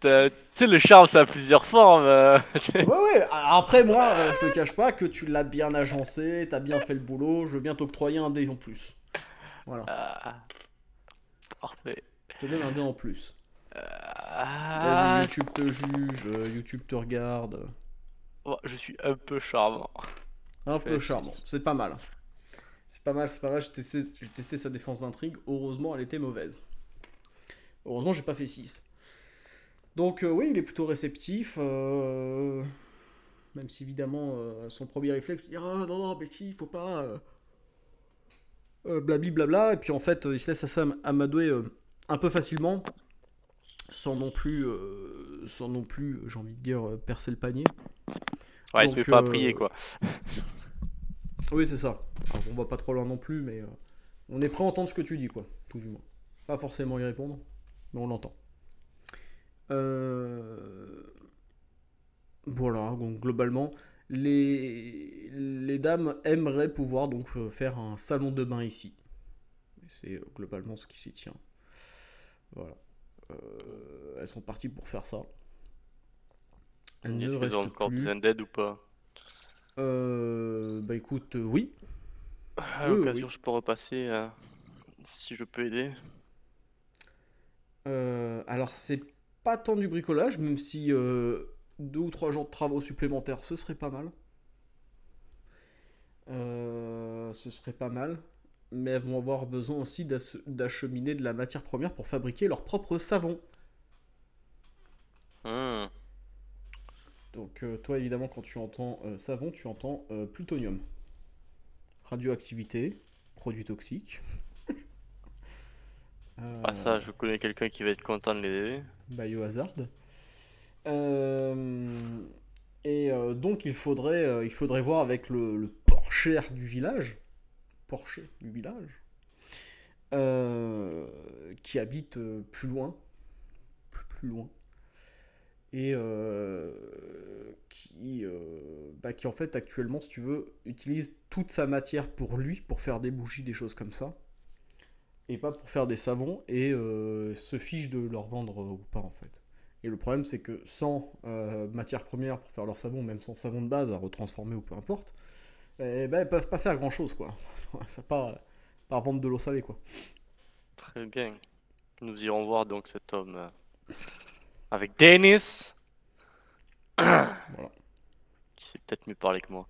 Speaker 2: Tu sais, le charme, ça a plusieurs formes. Euh. ouais, ouais.
Speaker 1: Après, moi, euh, je te cache pas que tu l'as bien agencé, t'as bien fait le boulot. Je veux bien t'octroyer un dé en plus.
Speaker 2: Voilà. Ah, parfait. Je te donne un dé en plus. Ah. Vas-y, YouTube
Speaker 1: te juge, euh, YouTube te regarde. Oh, je suis un peu charmant. Un peu charmant, c'est pas mal. C'est pas mal, c'est pas mal, j'ai testé, sa défense d'intrigue, heureusement elle était mauvaise. Heureusement j'ai pas fait 6. Donc euh, oui, il est plutôt réceptif, euh, même si évidemment euh, son premier réflexe, dire ah, non non Betty, il faut pas... blabli blabla, et puis en fait il se laisse à Sam amadouer un peu facilement, sans non plus, sans non plus, j'ai envie de dire, percer le panier. Ouais, il se met pas prier quoi. *laughs* Oui, c'est ça. on va pas trop loin non plus, mais euh, on est prêt à entendre ce que tu dis, quoi, tout du moins. Pas forcément y répondre, mais on l'entend. Euh, voilà, donc globalement, les... les dames aimeraient pouvoir donc euh, faire un salon de bain ici. C'est globalement ce qui s'y tient. Voilà. Elles sont parties pour faire ça.
Speaker 2: Elles ont encore besoin ou pas
Speaker 1: euh, Bah écoute, euh, oui. À l'occasion, je
Speaker 2: peux repasser euh, si je peux aider.
Speaker 1: Euh, alors, c'est pas tant du bricolage, même si deux ou trois jours de travaux supplémentaires, ce serait pas mal. ce serait pas mal. Mais elles vont avoir besoin aussi d'acheminer de la matière première pour fabriquer leur propre savon. Hmm. Donc euh, toi évidemment quand tu entends euh, savon, tu entends euh, plutonium. Radioactivité, produit toxique.
Speaker 2: *laughs* Ah ça, je connais quelqu'un qui va être content de les l'aider.
Speaker 1: Biohazard. et donc il faudrait, il faudrait voir avec le, le porcher du village, porcher du village, qui habite plus loin, plus loin, et euh, qui, euh, bah, qui en fait actuellement, si tu veux, utilise toute sa matière pour lui, pour faire des bougies, des choses comme ça, et pas pour faire des savons, et euh, se fiche de leur vendre ou pas en fait. Et le problème c'est que sans matière première pour faire leur savon, même sans savon de base à retransformer ou peu importe, eh ben, ils peuvent pas faire grand chose quoi. ça part, par vendre de l'eau salée quoi.
Speaker 2: Très bien. Nous irons voir donc cet homme. Avec Dennis. *clears throat* Voilà. peut-être mieux parler que moi.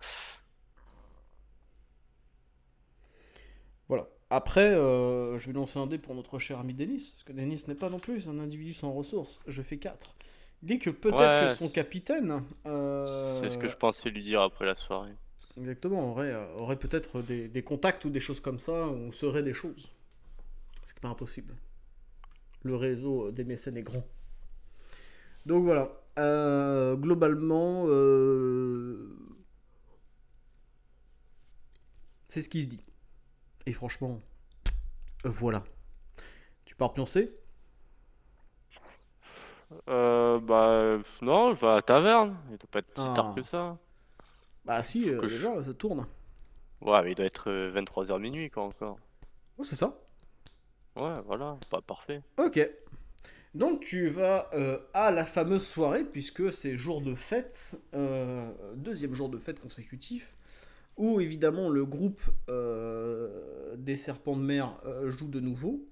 Speaker 1: Voilà. Après, euh, je vais lancer un dé pour notre cher ami dennis parce que dennis n'est pas non plus un individu sans ressources. Je fais 4. Il dit que peut-être son capitaine. Euh, C'est ce que je
Speaker 2: pensais lui dire après la soirée.
Speaker 1: Exactement, aurait, euh, aurait peut-être des, contacts ou des choses comme ça, on serait des choses. Ce qui n'est pas impossible. Le réseau des mécènes est grand. Donc voilà. Euh, globalement, euh, c'est ce qui se dit. Et franchement, voilà. Tu pars pioncer
Speaker 2: euh, Bah non, je vais à la taverne. Il doit pas être si tard ah. que ça. Bah si, euh, déjà, ça tourne. Ouais, mais il doit être 23h minuit quoi encore. Oh, c'est ça Ouais, voilà, pas parfait. Ok.
Speaker 1: Donc tu vas euh, à la fameuse soirée, puisque c'est jour de fête, euh, deuxième jour de fête consécutif, où évidemment le groupe euh, des serpents de mer joue de nouveau.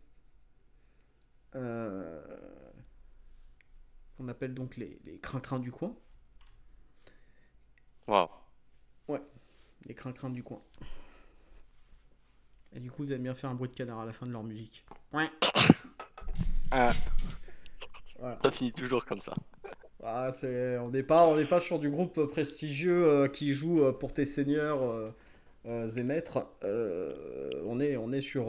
Speaker 1: on appelle donc les, les crins du coin. Waouh. Ouais, les crin du coin. Et du coup, ils allez bien faire un bruit de canard à la fin de leur musique. Ouais.
Speaker 2: Ah. Ça finit toujours comme ça.
Speaker 1: Ah, On n'est pas, on sur du groupe prestigieux euh, qui joue euh, pour tes seigneurs euh, et maîtres. on, est, on, est sur,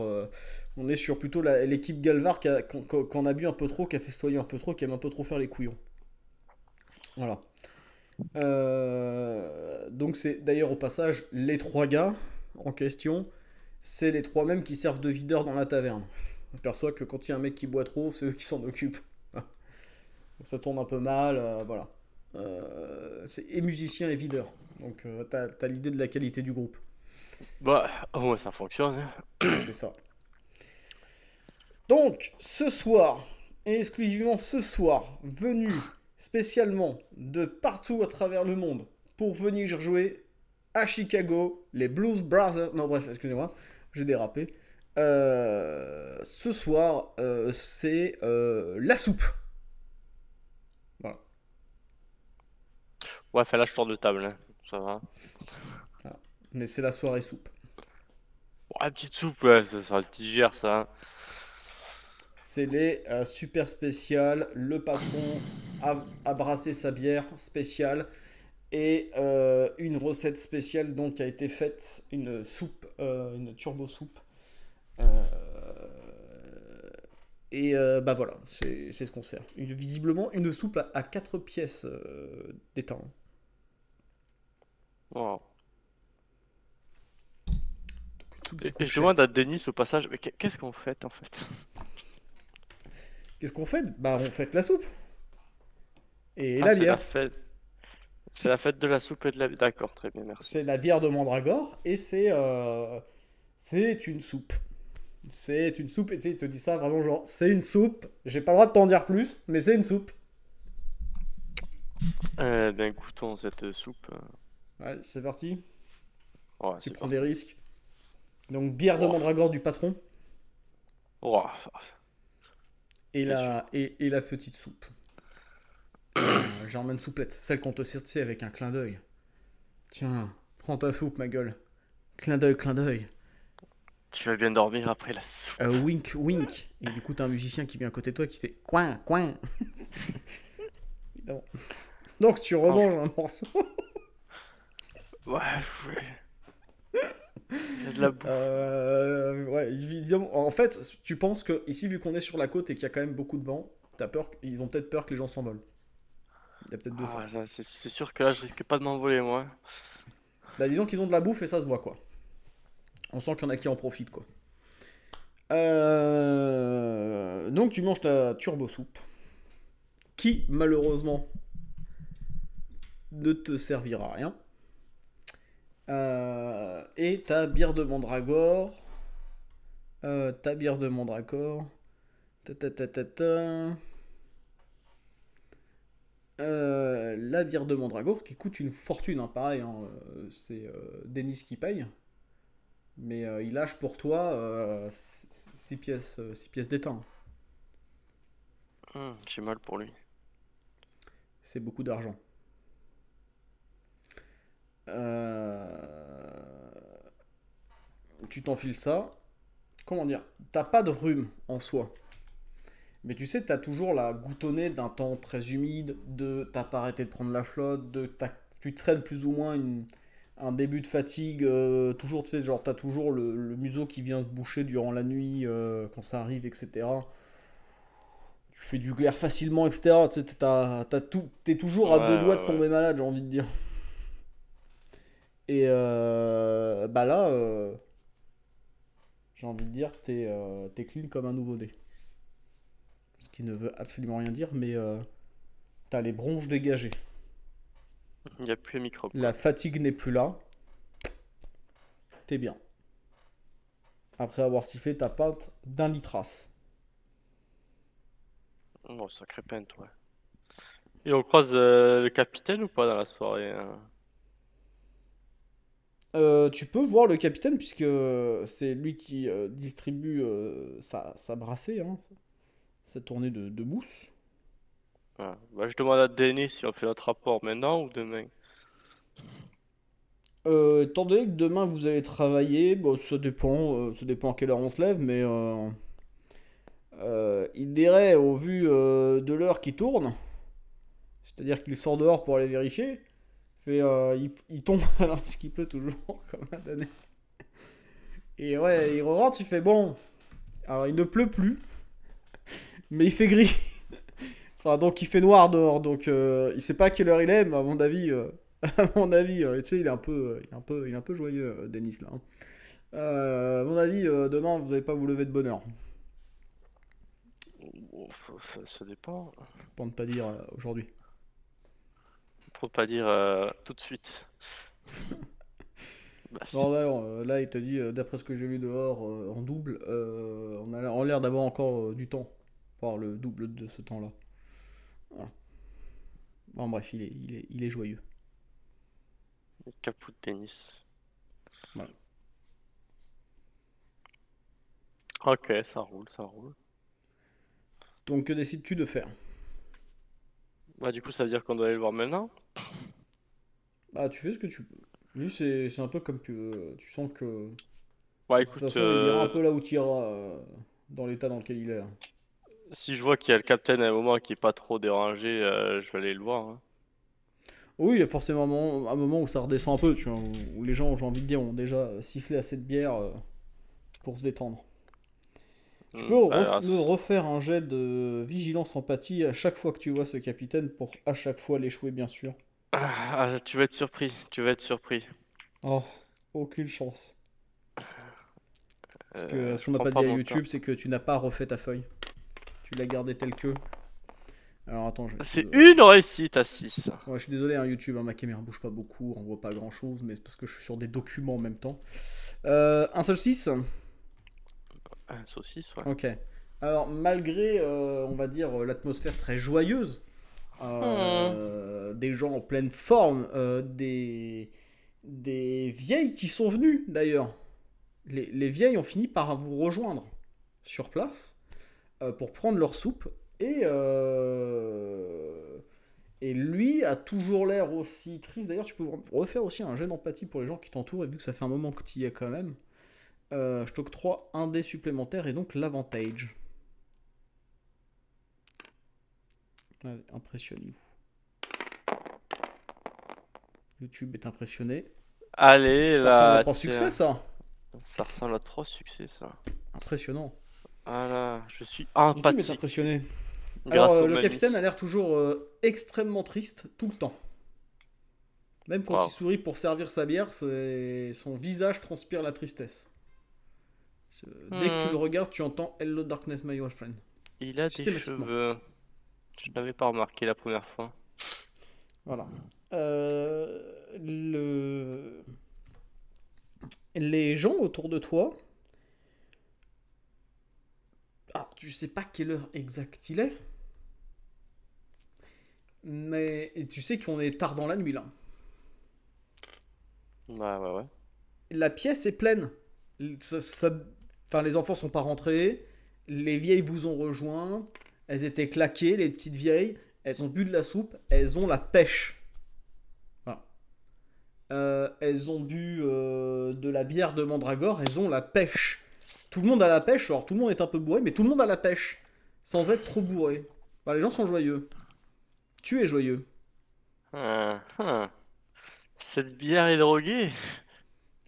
Speaker 1: on est sur plutôt l'équipe Galvar qu'on a bu un peu trop, qui a festoyé un peu trop, qui aime un peu trop faire les couillons. Voilà. donc c'est d'ailleurs au passage les trois gars en question, c'est les trois mêmes qui servent de videurs dans la taverne. On aperçoit que quand il y a un mec qui boit trop, c'est eux qui s'en occupent ça tourne un peu mal, euh, voilà. Euh, c'est et musicien et videur. Donc euh, tu as, l'idée de la qualité du groupe.
Speaker 2: Bah, ça fonctionne. Hein. C'est ça.
Speaker 1: Donc, ce soir, et exclusivement ce soir, venu spécialement de partout à travers le monde pour venir jouer à Chicago, les Blues Brothers. Non, bref, excusez-moi, j'ai dérapé. ce soir, c'est la soupe.
Speaker 2: Ouais, fais l'acheteur de table. Hein. Ça va.
Speaker 1: mais c'est la soirée soupe.
Speaker 2: la petite soupe, ça, ça digère hein. ça.
Speaker 1: C'est les euh, super spécial Le patron a, brassé sa bière spéciale. Et euh, une recette spéciale donc a été faite, une soupe, euh, une turbo soupe, et euh, bah voilà, c'est ce qu'on Une, visiblement, une soupe à, quatre pièces euh, d'étain.
Speaker 2: je demande à Denis au passage, mais qu'est-ce qu'on fait en fait
Speaker 1: Qu'est-ce qu'on fait Bah on fait la soupe.
Speaker 2: Et ah, la bière. C'est la, fête de la soupe et de la bière. D'accord, très bien, merci.
Speaker 1: C'est la bière de mandragore et c'est euh, c'est une soupe c'est une soupe. Et tu sais, il te dit ça vraiment genre, c'est une soupe. J'ai pas le droit de t'en dire plus, mais c'est une soupe.
Speaker 2: Eh ben écoutons cette soupe. Ouais, c'est parti. tu prends des risques.
Speaker 1: Donc bière de mandragore du patron. Et, la, et, la petite soupe. Euh, j'emmène souplette, celle qu'on te sert avec un clin d'œil. Tiens, prends ta soupe, ma gueule. Clin d'œil, clin d'œil.
Speaker 2: Tu vas bien dormir après la soupe.
Speaker 1: Euh, wink, wink. Et du coup, t'as un musicien qui vient à côté de toi qui fait coin, coin. *laughs* Donc tu remanges un morceau. *laughs* ouais, ouais. Il y a de la bouffe. Euh, ouais, En fait, tu penses que ici, vu qu'on est sur la côte et qu'il y a quand même beaucoup de vent, as peur, ils ont peut-être peur que les gens s'envolent. Il y a peut-être de ah,
Speaker 2: ça. c'est sûr que là, je risque pas de m'envoler, moi.
Speaker 1: Bah, disons qu'ils ont de la bouffe et ça se voit, quoi on sent qu'il y en a qui en profitent, quoi. Euh, donc tu manges ta turbo soupe, qui malheureusement ne te servira à rien. Euh, et ta bière de mandragore, euh, ta bière de mandragore, la bière de Mandragore qui coûte une fortune, hein, pareil, hein, c'est Denis qui paye mais euh, il lâche pour toi 6 euh, pièces, euh, six pièces d'étain.
Speaker 2: J'ai hmm, mal pour lui.
Speaker 1: C'est beaucoup d'argent. Tu t'enfiles ça. Comment dire T'as pas de rhume en soi. Mais tu sais, t'as toujours la goutonnée d'un temps très humide, de t'as pas arrêté de prendre la flotte, de tu traînes plus ou moins une, un début de fatigue, euh, toujours, tu sais, genre, t'as toujours le, museau qui vient te boucher durant la nuit, euh, quand ça arrive, etc. Tu fais du glaire facilement, etc. Tu sais, t'es toujours à deux doigts de tomber malade, j'ai envie de dire. Et euh, bah là, j'ai envie de dire, t'es es clean comme un nouveau-né. Ce qui ne veut absolument rien dire, mais t'as les bronches dégagées
Speaker 2: plus
Speaker 1: La fatigue n'est plus là. T'es bien. Après avoir sifflé ta pinte d'un litras
Speaker 2: Oh, sacré pinte, ouais. Et on croise euh, le capitaine ou pas dans la soirée hein
Speaker 1: euh, tu peux voir le capitaine puisque c'est lui qui euh, distribue sa, brassée, hein. Sa cette tournée de, de mousse.
Speaker 2: Ah, bah, je demande à Denis si on fait notre rapport maintenant ou demain.
Speaker 1: Euh, étant donné que demain vous allez travailler, bon, ça dépend, euh, ça dépend à quelle heure on se lève, mais euh, euh il dirait, au vu euh, de l'heure qui tourne, c'est-à-dire qu'il sort dehors pour aller vérifier, fait, il, il, tombe *laughs* alors qu'il pleut toujours, *laughs* comme un Et ouais, il rentre, il fait bon. Alors il ne pleut plus, mais il fait gris donc il fait noir dehors, donc euh, il sait pas quelle heure il est, mais à mon avis, euh, *laughs* mon avis, euh, tu sais, euh, il est un peu, il est un peu, il un peu joyeux, Denis là. Hein. à mon avis, demain, vous n'allez pas vous lever de bonne heure.
Speaker 2: Ça, dépend.
Speaker 1: Pour ne pas dire aujourd'hui.
Speaker 2: Pour ne pas dire tout de suite.
Speaker 1: *laughs* là, il te dit, d'après ce que j'ai vu dehors en double, on a l'air d'avoir encore du temps. Voir le double de ce temps-là. Bon, bref, il est, il est, il est joyeux. de
Speaker 2: tennis. Ok, ça roule, ça roule. Donc, que décides-tu de faire Bah, du coup, ça veut dire qu'on doit aller le voir maintenant *coughs* Bah, tu fais ce que tu peux.
Speaker 1: Lui, c'est un peu comme tu veux. Tu sens que. Ouais,
Speaker 2: bah, écoute. De toute façon, il euh, un peu
Speaker 1: là où tu iras, euh, dans l'état dans lequel il est. Hein
Speaker 2: si je vois qu'il y a le capitaine à un moment qui est pas trop dérangé, euh, je vais aller le voir. Hein.
Speaker 1: Oui, il y a forcément un moment, où ça redescend un peu, où, les gens, j'ai envie de dire, ont déjà sifflé assez de bière euh, pour se détendre.
Speaker 2: Tu hmm, peux bah,
Speaker 1: refaire un jet de vigilance empathie à chaque fois que tu vois ce capitaine pour à chaque fois l'échouer, bien sûr.
Speaker 2: Ah, ah, tu vas être surpris, tu vas être surpris.
Speaker 1: Oh, aucune chance.
Speaker 2: Parce euh, que ce qu'on n'a pas dit YouTube,
Speaker 1: c'est que tu n'as pas refait ta feuille. Tu l'as gardé tel que. Alors attends, je C'est une réussite à 6. Ouais, je suis désolé, hein, YouTube, hein, ma caméra bouge pas beaucoup, on voit pas grand chose, mais c'est parce que je suis sur des documents en même temps. Euh, un seul 6
Speaker 2: Un seul 6, ouais. Ok.
Speaker 1: Alors, malgré, euh, on va dire, l'atmosphère très joyeuse, hmm. euh, des gens en pleine forme, des, des vieilles qui sont venues d'ailleurs. Les, les vieilles ont fini par vous rejoindre sur place. Euh, pour prendre leur soupe. Et, euh, et lui a toujours l'air aussi triste. D'ailleurs, tu peux refaire aussi un jet d'empathie pour les gens qui t'entourent, et vu que ça fait un moment que tu y es quand même, euh, je t'octroie un dé supplémentaire et donc l'avantage. Impressionnez-vous. YouTube est impressionné.
Speaker 2: Allez, là. Ça ressemble à trois succès, ça. Ça ressemble à trois succès, ça. Impressionnant là, je suis empathique.
Speaker 1: impressionné. Alors, euh, le capitaine a l'air toujours euh, extrêmement triste tout le temps. Même quand il sourit pour servir sa bière, son visage transpire la tristesse. Dès que tu hmm. le regardes, tu entends Hello Darkness, my old friend.
Speaker 2: Il a des cheveux. Je n'avais pas remarqué la première fois.
Speaker 1: Voilà. Euh, le... Les gens autour de toi tu sais pas quelle heure exacte il est. Mais tu sais qu'on est tard dans la nuit là. Ouais, ouais, ouais. La pièce est pleine. Enfin, les enfants sont pas rentrés. Les vieilles vous ont rejoint. Elles étaient claquées, les petites vieilles. Elles ont bu de la soupe. Elles ont la pêche. Euh, elles ont bu euh, de la bière de mandragore. Elles ont la pêche. Tout le monde a la pêche, alors tout le monde est un peu bourré, mais tout le monde a la pêche, sans être trop bourré. Bah, les gens sont joyeux.
Speaker 2: Tu es joyeux. Ah, ah. Cette bière est droguée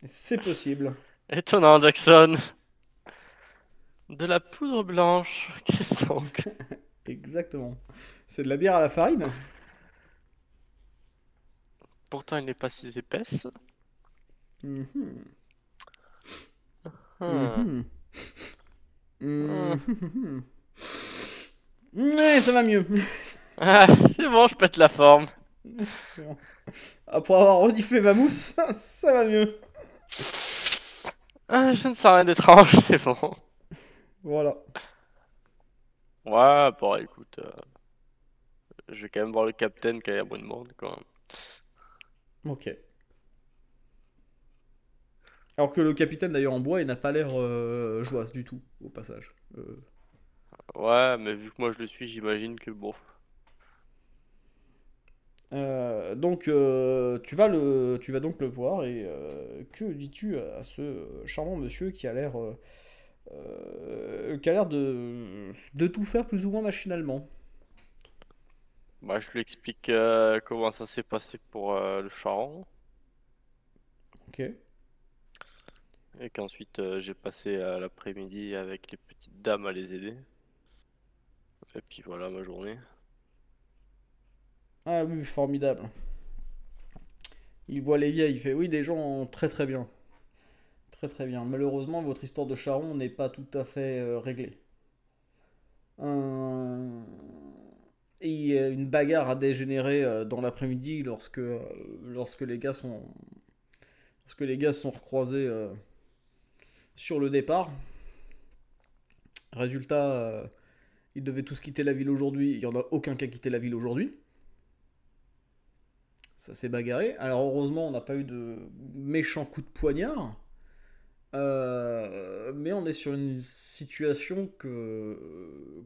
Speaker 2: C'est possible. Étonnant, *laughs* Jackson. De la poudre blanche, *laughs* qu'est-ce donc *laughs* Exactement. C'est de la
Speaker 1: bière à la farine
Speaker 2: Pourtant, elle n'est pas si épaisse.
Speaker 1: Mhm.
Speaker 3: Mm-hmm.
Speaker 2: Mm-hmm.
Speaker 1: *laughs* ça va mieux.
Speaker 2: Ah, c'est bon, je pète la forme. Après
Speaker 1: ah, pour avoir reniflé ma mousse,
Speaker 2: *laughs* ça va mieux. Ah, je ne sens rien d'étrange, *laughs* c'est bon. Voilà. Ouais, bon, écoute. Euh, je vais quand même voir le capitaine y a moins de monde, quand même.
Speaker 1: Ok. Alors que le capitaine d'ailleurs en bois, il n'a pas l'air euh, du tout, au passage. Euh.
Speaker 2: Ouais, mais vu que moi je le suis, j'imagine que bon.
Speaker 1: Euh, donc euh, tu vas le, tu vas donc le voir et que dis-tu à ce charmant monsieur qui a l'air, qui a l'air de, de tout faire plus ou moins machinalement.
Speaker 2: Bah je lui explique comment ça s'est passé pour le charron. Ok. Et qu'ensuite euh, j'ai passé à l'après-midi avec les petites dames à les aider. Et puis voilà ma journée.
Speaker 1: Ah oui, formidable. Il voit les vieilles, il fait oui des gens très très bien. Très très bien. Malheureusement, votre histoire de charron n'est pas tout à fait euh, réglée. Euh, et une bagarre a dégénéré dans l'après-midi lorsque, lorsque les gars sont lorsque les gars sont recroisés sur le départ. Résultat, euh, ils devaient tous quitter la ville aujourd'hui. Il n'y en a aucun qui a quitté la ville aujourd'hui. Ça s'est bagarré. Alors heureusement, on n'a pas eu de méchant coups de poignard. Euh, mais on est sur une situation que,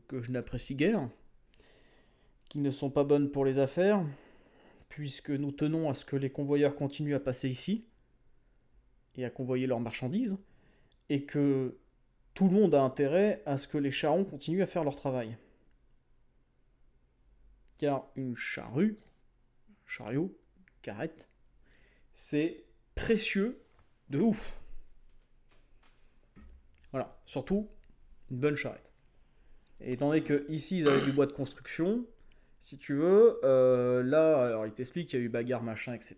Speaker 1: que je n'apprécie guère, qui ne sont pas bonnes pour les affaires, puisque nous tenons à ce que les convoyeurs continuent à passer ici et à convoyer leurs marchandises et que tout le monde a intérêt à ce que les charrons continuent à faire leur travail. Car une charrue, chariot, carrette, c'est précieux de ouf. Voilà, surtout une bonne charrette. Et étant donné que ici ils avaient du bois de construction, si tu veux, euh, là, alors il t'explique qu'il y a eu bagarre, machin, etc.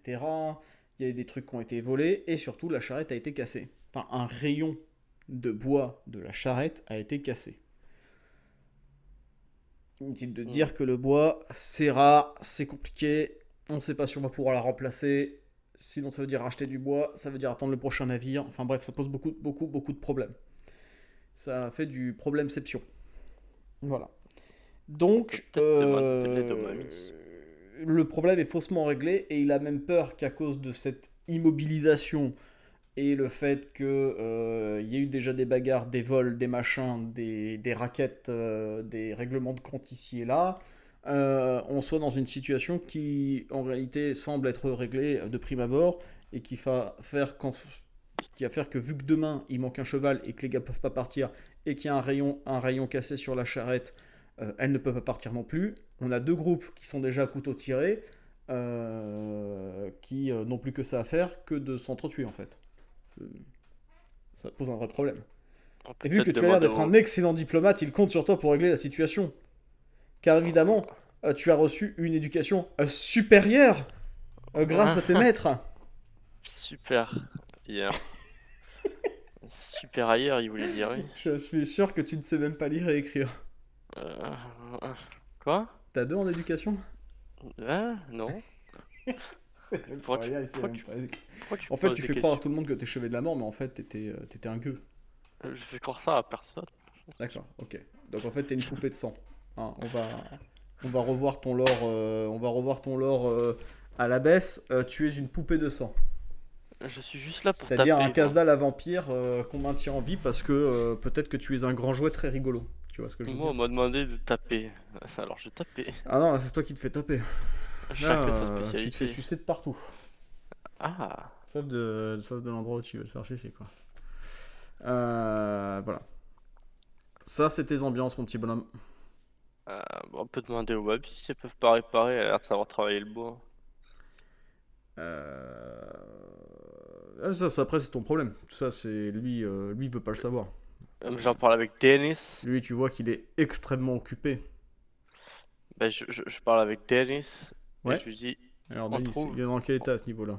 Speaker 1: Il y a eu des trucs qui ont été volés, et surtout la charrette a été cassée un rayon de bois de la charrette a été cassé. Inutile de dire mm. que le bois, c'est rare, c'est compliqué, on ne sait pas si on va pouvoir la remplacer, sinon ça veut dire racheter du bois, ça veut dire attendre le prochain navire, enfin bref, ça pose beaucoup, beaucoup, beaucoup de problèmes. Ça fait du problème-ception. Voilà. Donc, euh, le problème est faussement réglé et il a même peur qu'à cause de cette immobilisation et le fait qu'il euh, y ait eu déjà des bagarres, des vols, des machins, des, raquettes, euh, des règlements de compte ici et là, euh, on soit dans une situation qui en réalité semble être réglée de prime abord et qui va faire faire que vu que demain il manque un cheval et que les gars peuvent pas partir et qu'il y a un rayon, un rayon cassé sur la charrette, elle ne peut pas partir non plus. On a deux groupes qui sont déjà à couteau tiré, qui n'ont plus que ça à faire que de s'entretuer en fait. Euh, ça pose un vrai problème.
Speaker 3: Et vu que tu as l'air d'être un
Speaker 1: excellent diplomate, il compte sur toi pour régler la situation. Car évidemment, euh, tu as reçu une éducation euh, supérieure grâce à tes maîtres.
Speaker 2: *laughs* Super. hier. *laughs* Super ailleurs, il voulait dire. Je
Speaker 1: suis sûr que tu ne sais même pas lire et écrire. quoi T'as deux en éducation ah,
Speaker 2: Non. *laughs* en fait, tu fais croire à tout
Speaker 1: le monde que t'es chevet de la mort, mais en fait, t'étais, euh, un gueux.
Speaker 2: Euh, je fais croire ça à personne.
Speaker 1: D'accord, ok. Donc en fait, t'es une poupée de sang. Hein. on va, on va revoir ton lore, euh, on va revoir ton lore à la baisse. tu es une poupée de sang.
Speaker 2: Je suis juste là pour C'est-à-dire un dalle
Speaker 1: à vampire qu'on maintient en vie parce que peut-être que tu es un grand jouet très rigolo. Tu vois ce que je veux Moi, on
Speaker 2: m'a demandé de taper. *laughs* Alors je tapais. Ah non,
Speaker 1: c'est toi qui te fais taper. Ah, tu te fais sucer de partout. Ah. Sauf de, de l'endroit où tu veux te faire chier, quoi. Euh, voilà. Ça, c'est tes ambiances, mon petit bonhomme.
Speaker 2: Euh, on peut demander au Wabi si peuvent pas réparer, à a l'air de savoir travailler le bois. Euh...
Speaker 1: Ça, après, c'est ton problème. Ça, c'est lui, euh, lui, il veut pas le savoir. Euh, j'en parle
Speaker 2: avec Dennis. Lui, tu vois qu'il est extrêmement occupé. Ben, je, je, parle avec Dennis. Ouais. Alors, Denis, il est
Speaker 1: dans quel état à ce niveau-là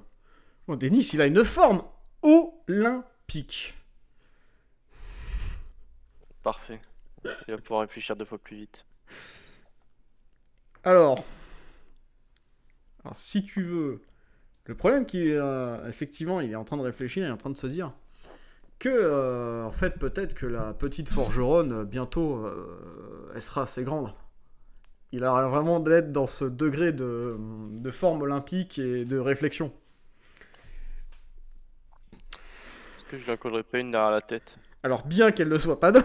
Speaker 1: Bon, oh, Denis, il a une forme olympique.
Speaker 2: Parfait. Il va pouvoir réfléchir deux fois plus vite.
Speaker 1: Alors, si tu veux, le problème qu'il euh, effectivement, il est en train de réfléchir, il est en train de se dire que euh, en fait peut-être que la petite forgeronne euh, bientôt elle sera assez grande il a vraiment d'être dans ce degré de, forme olympique et de réflexion.
Speaker 2: Est-ce que je la collerai pas une derrière la tête
Speaker 1: Alors, bien qu'elle ne soit pas *laughs*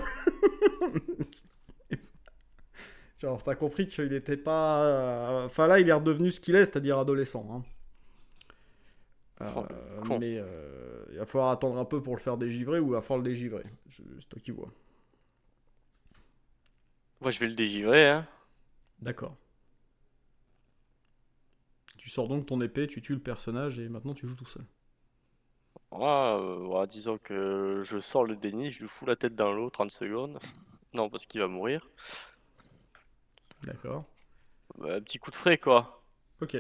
Speaker 1: Genre, t'as compris qu'il n'était pas. Euh, enfin, là, il est redevenu ce qu'il est, c'est-à-dire adolescent. Hein. Euh, oh, mais euh, il va falloir attendre un peu pour le faire dégivrer ou il va falloir le dégivrer. C'est toi qui vois.
Speaker 2: Moi, je vais le dégivrer, hein.
Speaker 1: D'accord. Tu sors donc ton épée, tu tues le personnage et maintenant tu joues tout seul.
Speaker 2: Ah, disons que je sors le déni, je lui fous la tête dans l'eau 30 secondes. *laughs* non, parce qu'il va mourir. D'accord. Bah, un petit coup de frais, quoi.
Speaker 1: Ok.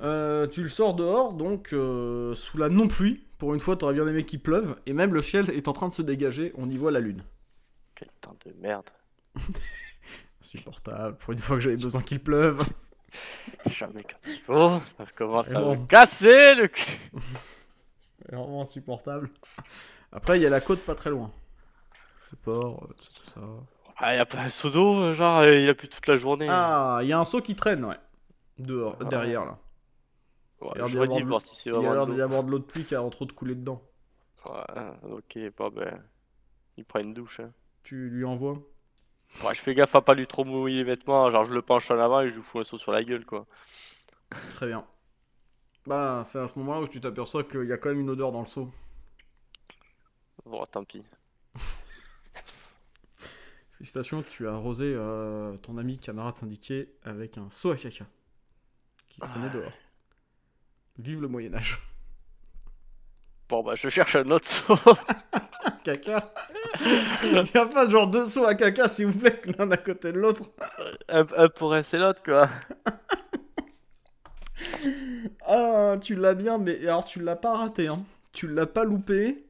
Speaker 1: Euh, tu le sors dehors, donc euh, sous la non-pluie. Pour une fois, t'aurais bien aimé qu'il pleuve. Et même le ciel est en train de se dégager, on y voit la lune.
Speaker 2: Quel temps de merde. *laughs*
Speaker 1: Insupportable. pour une fois que j'avais besoin qu'il pleuve. *laughs*
Speaker 2: Jamais quand il faut, ça commence à me casser
Speaker 1: le cul. *laughs* Vraiment insupportable. Après, il y a la côte pas très loin. Le port, euh, tout ça.
Speaker 2: Ah, il y a pas un seau d'eau, euh, genre, euh, il a plus toute la journée. Ah, il y a un
Speaker 1: seau qui traîne, ouais. Dehors, ah. derrière, là.
Speaker 2: il y a l'air d'y
Speaker 1: avoir de l'eau de pluie qui a en trop de couler dedans.
Speaker 2: Ouais, ok, bah ben. Il prend une douche. Hein.
Speaker 1: Tu lui envoies
Speaker 2: Ouais, je fais gaffe à pas lui trop mouiller les vêtements, hein. genre je le penche en avant et je lui fous un seau sur la gueule quoi.
Speaker 1: Très bien. Bah, c'est à ce moment-là où tu t'aperçois qu'il y a quand même une odeur dans le seau.
Speaker 2: Bon, tant pis. *laughs*
Speaker 1: Félicitations, tu as arrosé euh, ton ami camarade syndiqué avec un seau à caca qui traînait ah. dehors. Vive le Moyen Âge.
Speaker 2: Bon, bah, je cherche un autre saut. *laughs*
Speaker 1: caca. Il n'y a pas genre deux sauts à caca, s'il vous plaît, l'un à côté de l'autre.
Speaker 2: Euh, un, pour un, c'est l'autre, quoi.
Speaker 1: *laughs* ah, tu l'as bien, mais alors tu l'as pas raté, hein. Tu l'as pas loupé.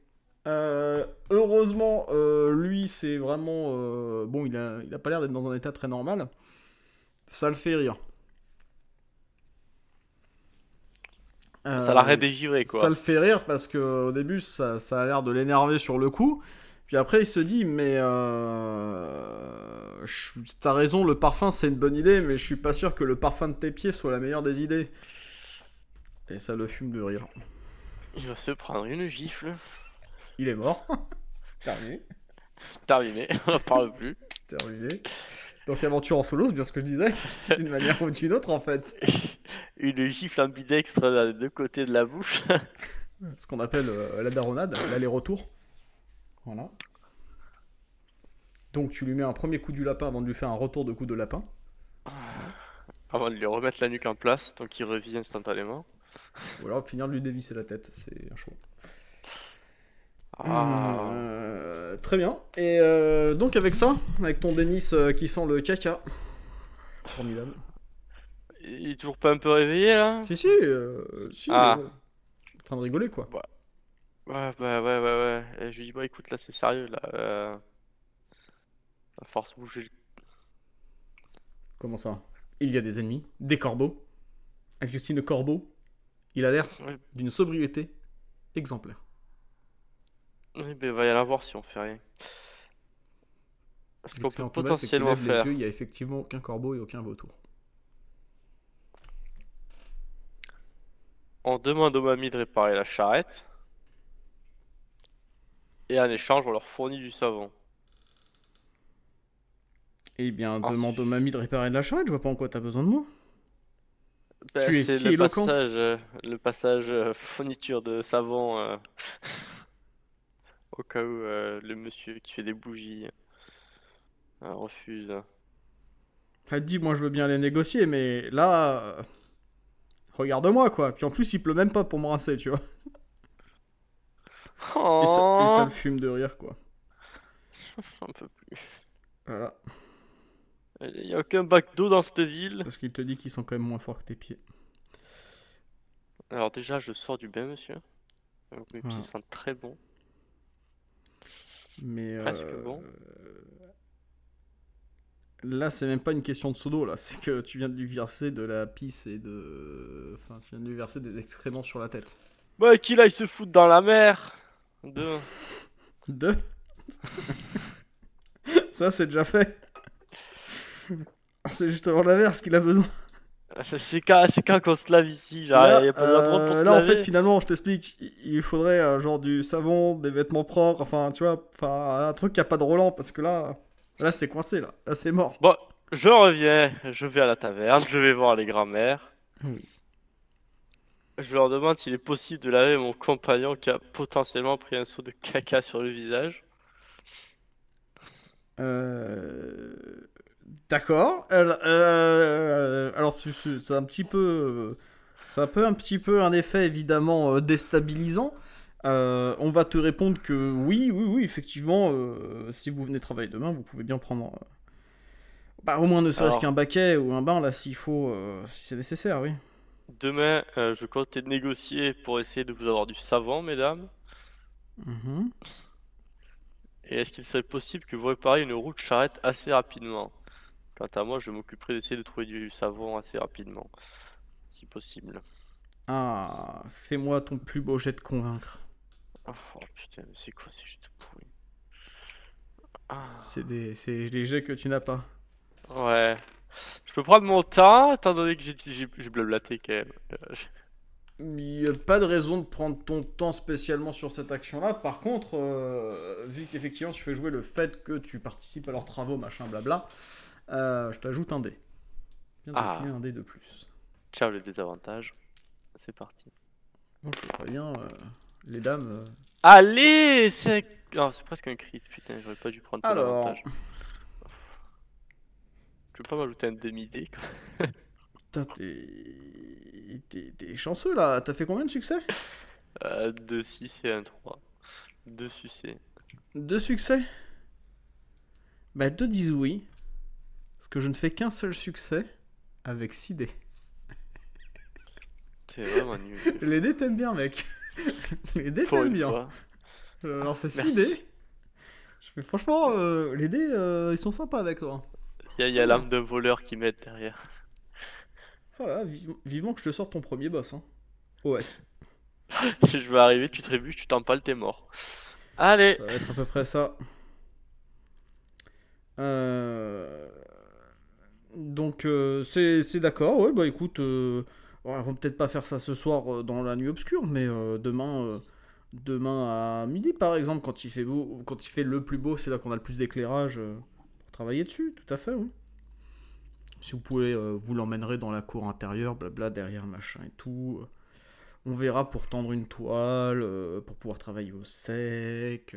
Speaker 1: Euh, heureusement, euh, lui, c'est vraiment. bon, il a, il a pas l'air d'être dans un état très normal. Ça le fait rire.
Speaker 2: Euh, ça l'arrête redégivré quoi. Ça le fait
Speaker 1: rire parce que au début ça, a l'air de l'énerver sur le coup. Puis après, il se dit, mais euh, t'as raison, le parfum c'est une bonne idée, mais je suis pas sûr que le parfum de tes pieds soit la meilleure des idées. Et ça le fume de rire.
Speaker 2: Il va se prendre une gifle. Il est mort. *laughs* Terminé. Terminé, *laughs* on en parle plus. Terminé.
Speaker 1: Donc aventure en solo, c'est bien ce que je disais, *laughs* d'une manière ou d'une autre en fait.
Speaker 2: *laughs* Une gifle ambidextre de deux de la bouche. *laughs*
Speaker 1: ce qu'on appelle euh, la daronade, l'aller-retour. Voilà. Donc tu lui mets un premier coup du lapin avant de lui faire un retour de coup de lapin. Ah.
Speaker 2: Avant de lui remettre la nuque en place, donc il revient instantanément.
Speaker 1: Ou alors finir de lui dévisser la tête, c'est un choix. Ah. Euh, très bien. Et euh, donc avec ça, avec ton Denis euh, qui sent le caca. Formidable.
Speaker 2: Il est toujours pas un peu réveillé là Si si, euh, si ah. euh, en train
Speaker 1: de rigoler quoi. Ouais.
Speaker 2: Ouais, bah, ouais, ouais, ouais. je lui dis, bah écoute, là c'est sérieux, là. Euh... force bouger le.
Speaker 1: Comment ça Il y a des ennemis, des corbeaux. avec justine, Corbeau, il a l'air d'une sobriété exemplaire.
Speaker 2: Oui, mais va y aller voir si on fait rien.
Speaker 1: Parce qu'on peut potentiellement faire. il n'y a effectivement aucun corbeau et aucun vautour.
Speaker 2: On demande aux mamies de réparer la charrette. Et en échange, on leur fournit du savon.
Speaker 1: Eh bien, demande aux mamies de réparer la charrette, je vois pas en quoi tu as besoin de moi.
Speaker 2: Ben, tu es si le éloquent. Passage, euh, le passage euh, fourniture de savon. Euh. *laughs* Au cas où euh, le monsieur qui fait des bougies euh, refuse.
Speaker 1: Elle dit, moi je veux bien les négocier, mais là, euh, regarde-moi quoi. Puis en plus, il pleut même pas pour me rincer, tu vois.
Speaker 3: Oh. *laughs* Et, ça, me oh.
Speaker 2: fume de rire quoi. *laughs* Voilà. Il n'y a aucun bac d'eau dans cette ville. Parce
Speaker 1: qu'il te dit qu'ils sont quand même moins forts que tes pieds.
Speaker 2: Alors déjà, je sors du bain, monsieur. mes pieds sont très bons.
Speaker 1: Mais euh, Là, c'est même pas une question de pseudo, là. *laughs* C'est que tu viens de lui verser de la pisse et de. Enfin, tu viens de lui verser des excréments sur la tête. Ouais,
Speaker 2: qu'il aille se foutre dans la mer. De
Speaker 1: Deux *laughs* Ça, c'est déjà fait. *laughs* C'est juste justement l'inverse qu'il a besoin.
Speaker 2: *laughs* C'est quand qu'on se lave ici, genre, là, y a pas pour euh, se Là, en fait,
Speaker 1: finalement, je t'explique, il faudrait euh, genre du savon, des vêtements propres, enfin, tu vois, enfin, un truc qui a pas de Roland, parce que là, là, c'est coincé, là, là, c'est mort.
Speaker 2: Bon, je reviens, je vais à la taverne, je vais voir les grands-mères. Je leur demande s'il est possible de laver mon compagnon qui a potentiellement pris un saut de caca sur le visage.
Speaker 1: Euh... D'accord. alors, euh, c'est un petit peu. C'est un un petit peu un effet évidemment euh, déstabilisant. Euh, on va te répondre que oui, oui, oui, effectivement, si vous venez travailler demain, vous pouvez bien prendre bah, au moins ne serait-ce qu'un baquet ou un bain, là, s'il faut, si c'est nécessaire, oui.
Speaker 2: Demain, je comptais négocier pour essayer de vous avoir du savon, mesdames. Mm-hmm. Et est-ce qu'il serait possible que vous répariez une route de charrette assez rapidement Quant moi, je m'occuperai d'essayer de trouver du savon assez rapidement, si possible.
Speaker 1: Ah, fais-moi ton plus beau jet de convaincre.
Speaker 2: Oh putain, mais c'est quoi ces jets de pourri
Speaker 1: ah. C'est des, les jets que tu n'as pas.
Speaker 2: Ouais. Je peux prendre mon temps, étant donné que j'ai blablaté quand même.
Speaker 1: Il n'y a pas de raison de prendre ton temps spécialement sur cette action-là. Par contre, euh, vu qu'effectivement tu fais jouer le fait que tu participes à leurs travaux, machin, blabla, euh, je t'ajoute un dé. Bien ah. un
Speaker 2: dé de plus. Ciao le désavantage. C'est parti.
Speaker 1: Bon, je préviens, euh, les dames. Euh...
Speaker 2: Allez C'est oh, presque un crit, putain, j'aurais pas dû prendre ton Alors... avantage. Je peux pas m'ajouter un demi-dé. *laughs*
Speaker 1: Putain, t'es chanceux là. T'as fait combien de succès
Speaker 2: 2 6 et 1 3. 2 succès.
Speaker 1: 2 succès Bah, 2 disent oui. Parce que je ne fais qu'un seul succès avec 6 dés.
Speaker 2: *laughs* C'est vraiment
Speaker 1: Les dés t'aiment bien, mec. *laughs* Les dés t'aiment bien. Euh, alors c'est 6 dés. franchement, euh, les dés, euh, ils sont sympas avec toi.
Speaker 2: Il y a, l'âme de voleur qui m'aide derrière.
Speaker 1: Voilà, oh vivement que je te sorte ton premier boss. Hein.
Speaker 2: OS. *laughs* je vais arriver, tu trébuches, tu t'empales, t'es mort.
Speaker 1: Allez Ça va être à peu près ça. Euh... Donc euh, c'est d'accord, ouais, bah écoute, euh, on va peut-être pas faire ça ce soir euh, dans la nuit obscure, mais demain, demain à midi par exemple, quand il fait beau, quand il fait le plus beau, c'est là qu'on a le plus d'éclairage pour travailler dessus, tout à fait, Si vous pouvez, vous l'emmènerez dans la cour intérieure, blabla, derrière machin et tout. On verra pour tendre une toile, pour pouvoir travailler au sec.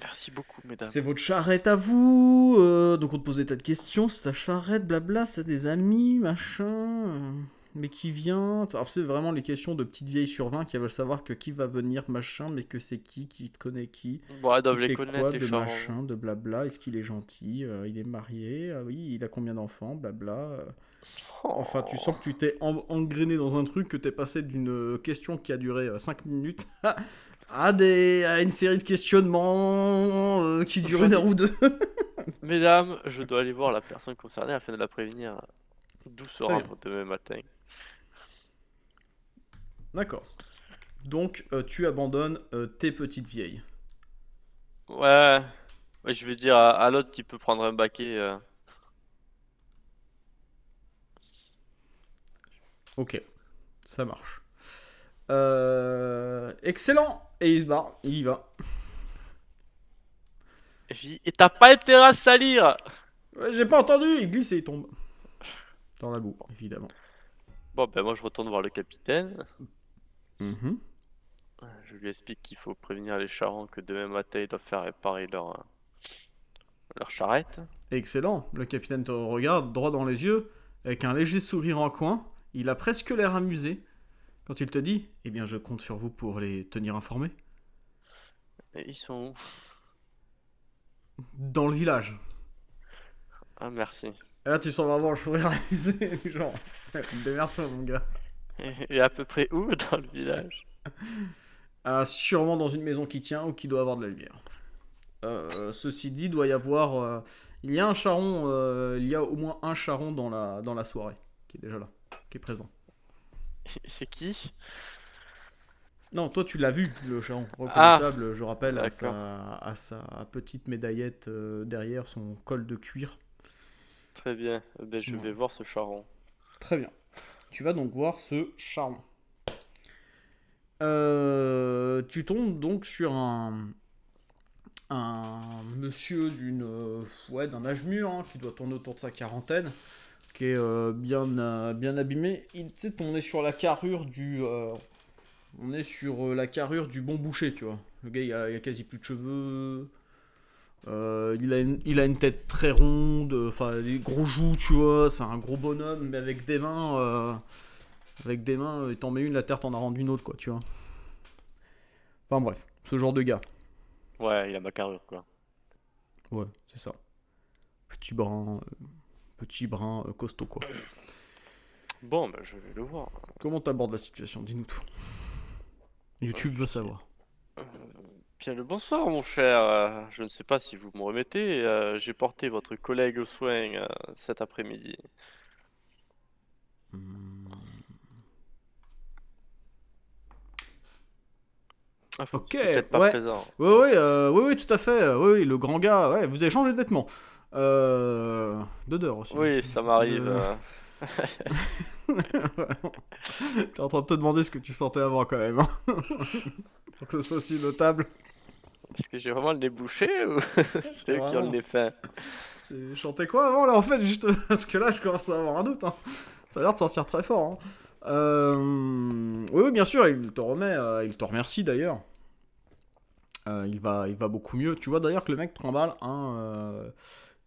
Speaker 1: Merci beaucoup, mesdames. C'est votre charrette à vous. Euh, donc on te posait des tas de questions. C'est ta charrette, blabla, c'est des amis, machin. Euh, mais qui vient Alors c'est vraiment les questions de petites vieilles sur 20 qui veulent savoir que qui va venir, machin, mais que c'est qui, qui te connaît qui. Ouais, elles les connaître, quoi, de machin, de blabla. Est-ce qu'il est gentil euh, Il est marié Ah Oui, il a combien d'enfants Blabla. Oh. Enfin, tu sens que tu t'es engrené dans un truc, que t'es passé d'une question qui a duré 5 minutes *laughs* Ah, à, des, une série de questionnements euh, qui durent une heure ou deux.
Speaker 2: *laughs* Mesdames, je dois aller voir la personne concernée afin de la prévenir d'où demain matin.
Speaker 1: D'accord. Donc, euh, tu abandonnes euh, tes petites vieilles.
Speaker 2: Ouais. je vais dire à, l'autre qui peut prendre un baquet.
Speaker 1: Ok. Ça marche. Euh, excellent Et il se barre, il y va. Et t'as pas été à salir J'ai pas entendu, il glisse et il tombe.
Speaker 2: Dans la boue, évidemment. Bon, ben moi je retourne voir le capitaine. Mhm. Je lui explique qu'il faut prévenir les charrons que demain matin ils doivent faire réparer leur, euh, leur charrette.
Speaker 1: Excellent, le capitaine te regarde droit dans les yeux avec un léger sourire en coin. Il a presque l'air amusé. Quand il te dit, eh bien je compte sur vous pour les tenir informés. Ils sont Dans le village. Ah merci. là tu sens vraiment le sourire *laughs* genre, *laughs* démerde-toi mon gars.
Speaker 2: Et à peu près où *laughs* dans le village
Speaker 1: ah, Sûrement dans une maison qui tient ou qui doit avoir de la lumière. Euh, ceci dit, doit y avoir. Euh, il y a un charron, euh, il y a au moins un charron dans la, dans la soirée qui est déjà là, qui est présent. *laughs* C'est qui Non, toi tu l'as vu, le géant ah. reconnaissable, je rappelle, à sa, petite médaillette euh, derrière son col de cuir.
Speaker 2: Très bien, eh ben, je vais voir ce charron.
Speaker 1: Très bien. Tu vas donc voir ce charron. Euh, tu tombes donc sur un, monsieur d'une euh, ouais, d'un âge mûr hein, qui doit tourner autour de sa quarantaine, qui est euh, bien, euh, bien abîmé. on est sur la carrure du. Euh, on est sur la carrure du bon boucher, tu vois. Le gars, il a, a quasi plus de cheveux. il, a une, il a une tête très ronde, enfin des gros joues, tu vois. C'est un gros bonhomme, mais avec des mains. avec des mains, t'en mets une, la terre t'en a rendu une autre, quoi, tu vois. Enfin bref, ce genre de gars.
Speaker 2: Ouais, il a ma carrure, quoi.
Speaker 1: Ouais, c'est ça. Petit brin petit, brun, euh, costaud, quoi.
Speaker 2: Bon, bah, je vais le voir.
Speaker 1: Comment t'abordes la situation Dis-nous tout. YouTube veut savoir.
Speaker 2: Euh, bien le bonsoir, mon cher. Euh, je ne sais pas si vous me remettez. J'ai porté votre collègue au soin cet après-midi. Hmm.
Speaker 1: Ah, ok, ouais. Oui, oui, oui, tout à fait. Oui, le grand gars, ouais, vous avez changé de vêtements. Euh... Dodeur aussi. Oui, ça m'arrive. Hein. *laughs* T'es en train de te demander ce que tu sentais avant quand même. Hein. *laughs* Pour que ce soit aussi notable.
Speaker 2: Est-ce que j'ai vraiment le débouché ou *laughs* c'est eux qui ont le défait Chantais
Speaker 1: quoi avant là en fait juste Parce que là je commence à avoir un doute. Hein. Ça a l'air de sortir très fort. Euh... Oui, oui, bien sûr, il te remet, euh, il te remercie d'ailleurs. Euh, il, va, il va beaucoup mieux. Tu vois d'ailleurs que le mec te remballe un euh,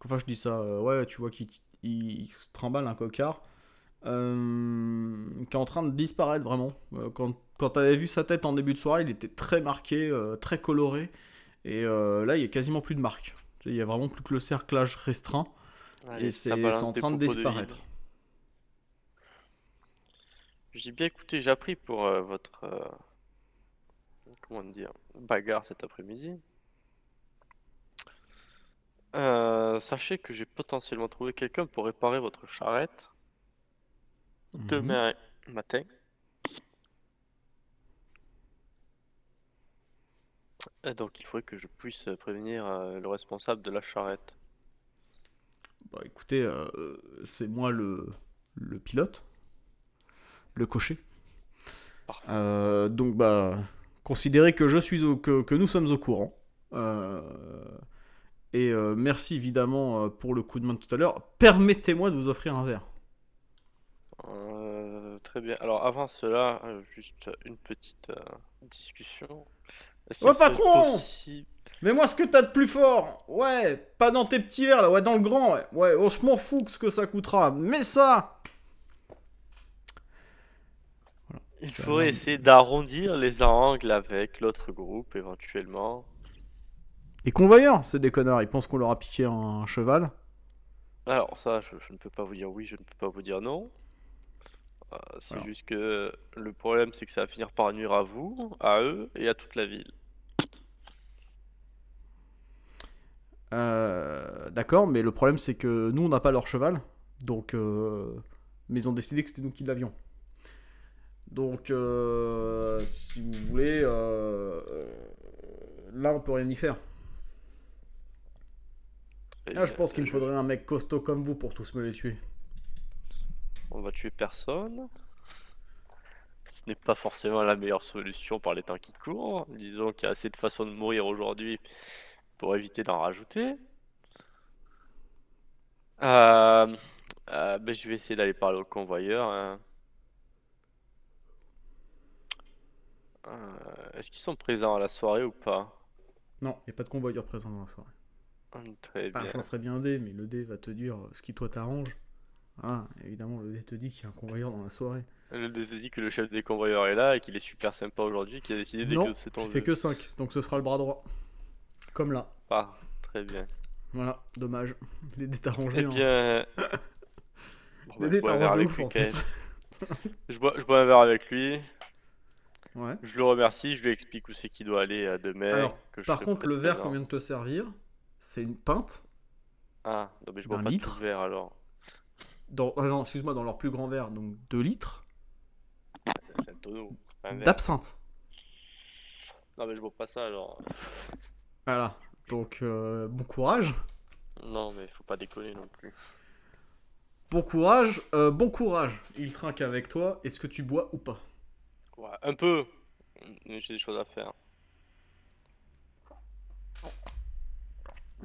Speaker 1: Enfin, je dis ça, euh, ouais, tu vois qu'il se trimballe un cocard. Euh, qui est en train de disparaître vraiment. Euh, quand quand tu avais vu sa tête en début de soirée, il était très marqué, très coloré. Et là, il n'y a quasiment plus de marque. Il n'y a vraiment plus que le cerclage restreint. et c'est en train de disparaître.
Speaker 2: J'ai bien écouté, j'ai appris pour votre. comment dire Bagarre cet après-midi. Euh, sachez que j'ai potentiellement trouvé quelqu'un pour réparer votre charrette demain mhm. matin. donc il faudrait que je puisse prévenir euh, le responsable de la charrette.
Speaker 1: Bah, écoutez, euh, c'est moi le, le pilote, le cocher. donc bah considérez que je suis au, que, que nous sommes au courant. Euh, et euh, merci évidemment euh, pour le coup de main de tout à l'heure. Permettez-moi de vous offrir un verre.
Speaker 2: Euh, très bien. Alors avant cela, juste une petite discussion. Ouais patron Mais Mets-moi ce que t'as de
Speaker 1: plus fort Ouais, pas dans tes petits verres là, ouais dans le grand, ouais, ouais oh, je m'en fous de ce que ça coûtera, mais ça
Speaker 2: Il faudrait essayer d'arrondir les angles avec l'autre groupe éventuellement.
Speaker 1: Et convoyeurs c'est des connards, ils pensent qu'on leur a piqué un cheval.
Speaker 2: Alors ça, je, ne peux pas vous dire oui, je ne peux pas vous dire non. Euh, c'est juste que le problème, c'est que ça va finir par nuire à vous, à eux et à toute la ville.
Speaker 1: Euh, d'accord, mais le problème, c'est que nous, on n'a pas leur cheval. Donc, euh, mais ils ont décidé que c'était nous qui l'avions. Donc, si vous voulez, là, on peut rien y faire. Ah, je pense euh, qu'il me faudrait un mec costaud comme vous pour tous me les tuer.
Speaker 2: On va tuer personne. Ce n'est pas forcément la meilleure solution par les temps qui courent. Disons qu'il y a assez de façons de mourir aujourd'hui pour éviter d'en rajouter. Euh, euh, ben, je vais essayer d'aller parler au convoyeur. Hein. Est-ce qu'ils sont présents à la soirée ou pas
Speaker 1: Non, il n'y a pas de convoyeur présent dans la soirée.
Speaker 2: *laughs* Très bien. ça serait
Speaker 1: bien un dé, mais le dé va te dire ce qui toi t'arrange. Ah, évidemment, le dé te dit qu'il y a un convoyeur dans la soirée.
Speaker 2: Le dé te dit que le chef des convoyeurs est là et qu'il est super sympa aujourd'hui, qu'il a décidé non, c'est ton il fait que 5,
Speaker 1: donc ce sera le bras droit. Comme là.
Speaker 2: Ah, très bien.
Speaker 1: Voilà, dommage. *laughs* Les dés t'arrangent bien. Eh
Speaker 2: bien... Hein. Euh, *laughs* les bah, dés t'arrangent de je, bois, je bois un verre avec lui. Ouais. Je le remercie, je lui explique où c'est qu'il doit aller demain. Alors, par contre, le verre qu'on vient de
Speaker 1: te servir, c'est une pinte.
Speaker 2: Ah, non, mais je bois pas litre. verre alors.
Speaker 1: Dans, euh, non, excuse-moi, dans leur plus grand verre, donc 2 litres.
Speaker 2: C'est D'absinthe. Non, mais je bois pas ça alors.
Speaker 1: Voilà, donc euh, bon courage.
Speaker 2: Non, mais faut pas déconner non plus.
Speaker 1: Bon courage, euh, bon courage. Il trinque avec toi. Est-ce que tu bois ou pas
Speaker 2: Ouais, un peu. mais J'ai des choses à faire.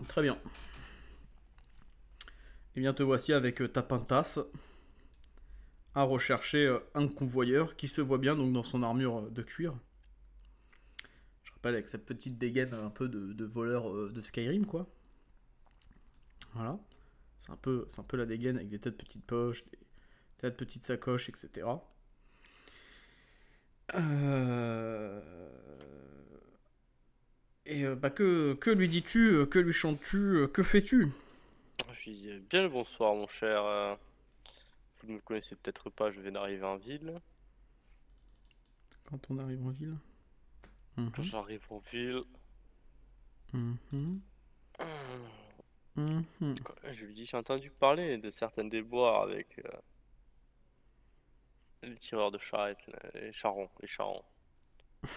Speaker 1: Très bien. Et eh bien, te voici avec euh, ta pintasse à rechercher euh, un convoyeur qui se voit bien donc dans son armure euh, de cuir. Je rappelle avec sa petite dégaine un peu de, voleur de Skyrim, quoi. Voilà. C'est un, peu, un peu la dégaine avec des têtes petites poches, des têtes petites sacoches, etc. Euh... Et euh, bah, que, que lui dis-tu euh, Que lui chantes-tu euh, Que fais-tu
Speaker 2: Je lui dis bien le bonsoir, mon cher. Vous ne me connaissez peut-être pas, je viens d'arriver en ville.
Speaker 1: Quand on arrive en ville
Speaker 2: mhm. Quand j'arrive en ville.
Speaker 3: Mhm. Ah. Mhm.
Speaker 2: Je lui dis J'ai entendu parler de certaines déboires avec. les tireurs de charrettes, les charrons, les charrons. *laughs*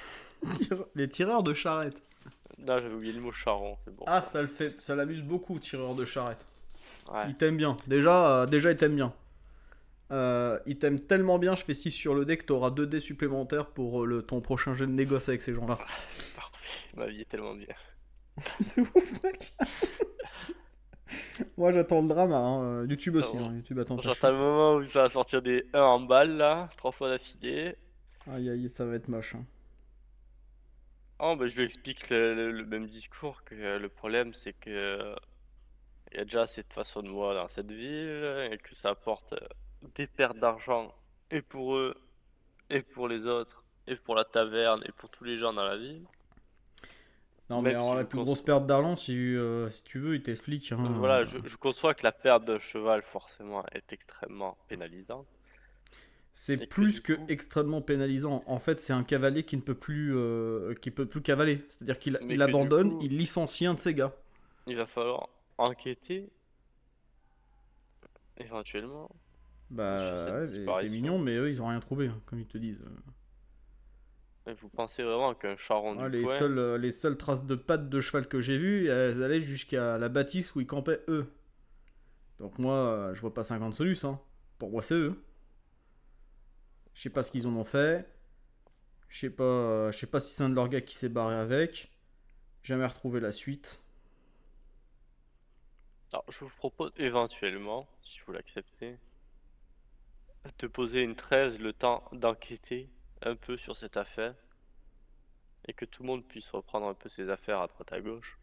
Speaker 1: *laughs* les tireurs de charrette.
Speaker 2: Là, j'avais oublié le mot charron, bon. Ah,
Speaker 1: ça le fait, ça l'amuse beaucoup, tireur de charrette. Il t'aime bien. Déjà, euh, déjà il t'aime bien. Euh, il t'aime tellement bien, je fais 6 sur le dé que t'auras 2 dés supplémentaires pour euh, le, ton prochain jeu de négoce avec
Speaker 2: ces gens-là. Ma vie est tellement bien.
Speaker 1: *laughs* Moi j'attends le drama, hein, YouTube aussi. Ah hein, YouTube attend J'attends
Speaker 2: le moment où ça va sortir des 1 en balle là, 3 fois d'affilée.
Speaker 1: Aïe aïe, ça va être moche. Hein.
Speaker 2: Oh, bah, je lui explique le, même discours que euh, le problème, c'est que euh, il y a déjà cette façon de voir dans cette ville et que ça apporte euh, des pertes d'argent et pour eux, et pour les autres, et pour la taverne, et pour tous les gens dans la ville. Non, mais alors la plus grosse
Speaker 1: perte d'argent, si, tu veux, il t'explique. Hein. Voilà, je,
Speaker 2: je, conçois que la perte de cheval, forcément, est extrêmement pénalisante
Speaker 1: c'est plus que, extrêmement pénalisant. En fait, c'est un cavalier qui ne peut plus, euh, qui peut plus cavaler. C'est-à-dire qu'il abandonne, il licencie un de ses gars.
Speaker 2: Il va falloir enquêter éventuellement.
Speaker 1: Bah, C'est mignon, mais eux, ils ont rien trouvé, hein, comme ils te disent.
Speaker 2: vous pensez vraiment qu'un charron ah, du les Seules,
Speaker 1: euh, les seules traces de pattes de cheval que j'ai vues, elles allaient jusqu'à la bâtisse où ils campaient eux. Donc moi, euh, je vois pas 50 solus, hein. Pour moi, c'est eux. Je sais pas ce qu'ils en ont fait. Je sais pas, je sais pas si c'est un de leurs gars qui s'est barré avec. Jamais retrouvé la suite.
Speaker 2: Alors, je vous propose éventuellement, si vous l'acceptez, de poser une trêve le temps d'enquêter un peu sur cette affaire et que tout le monde puisse reprendre un peu ses affaires à droite à gauche.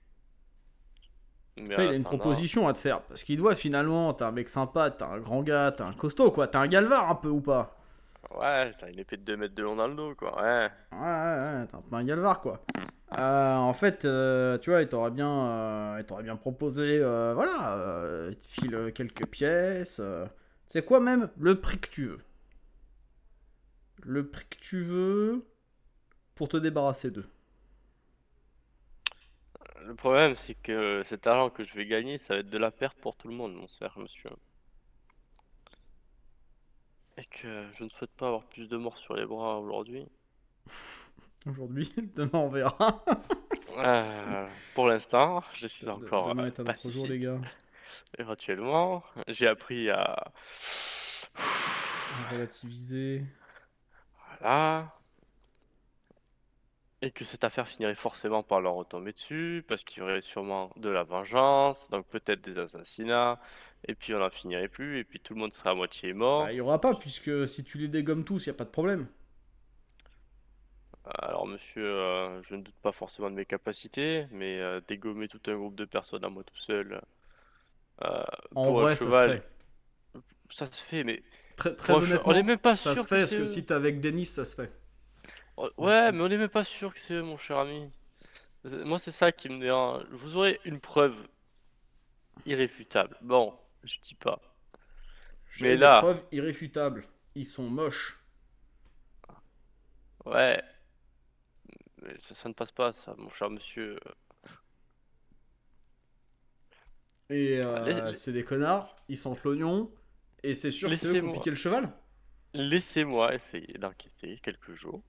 Speaker 2: Mais Après, il a une proposition
Speaker 1: à te faire parce qu'il te voit finalement, t'as un mec sympa, t'as un grand gars, t'as un costaud quoi, t'as un galvar un peu ou pas
Speaker 2: Ouais, t'as une épée de 2 mètres de long dans le dos, quoi. Ouais.
Speaker 1: Ouais, ouais, t'as un peu un galvar, quoi. Euh, en fait, euh, tu vois, il t'aurait bien, euh, bien proposé, voilà, il te file quelques pièces. C'est quoi même Le prix que tu veux. Le prix que tu veux pour te débarrasser d'eux.
Speaker 2: Le problème, c'est que cet argent que je vais gagner, ça va être de la perte pour tout le monde, mon cher monsieur que euh, je ne souhaite pas avoir plus de morts sur les bras aujourd'hui.
Speaker 1: *laughs* aujourd'hui, *laughs* demain on verra. *laughs*
Speaker 2: Euh, pour l'instant, je suis encore. Demain est un autre jour, les gars. Éventuellement, j'ai appris à.
Speaker 1: relativiser.
Speaker 2: Voilà. Et que cette affaire finirait forcément par leur retomber dessus, parce qu'il y aurait sûrement de la vengeance, donc peut-être des assassinats, et puis on n'en finirait plus, et puis tout le monde sera à moitié mort. Bah, il n'y
Speaker 1: aura pas, puisque si tu les dégommes tous, il n'y a pas de problème.
Speaker 2: Euh, alors monsieur, euh, je ne doute pas forcément de mes capacités, mais euh, dégommer tout un groupe de personnes à moi tout seul, en pour un cheval, ça se, fait. mais... Très, très honnêtement, on même pas ça se fait, parce que si t'es avec Denis, ça se fait. Oh, ouais, mais on n'est même pas sûr que c'est eux, mon cher ami. Moi, c'est ça qui me dérange. Vous aurez une preuve irréfutable. Bon, je dis pas. Mais là. preuve
Speaker 1: irréfutable
Speaker 2: Ils sont moches. Ouais. Mais ça, ne passe pas, ça, mon cher monsieur.
Speaker 1: Et euh, ah, c'est des connards, ils sentent l'oignon, et c'est sûr que c'est eux piqué le cheval
Speaker 2: Laissez-moi essayer d'inquiéter quelques jours.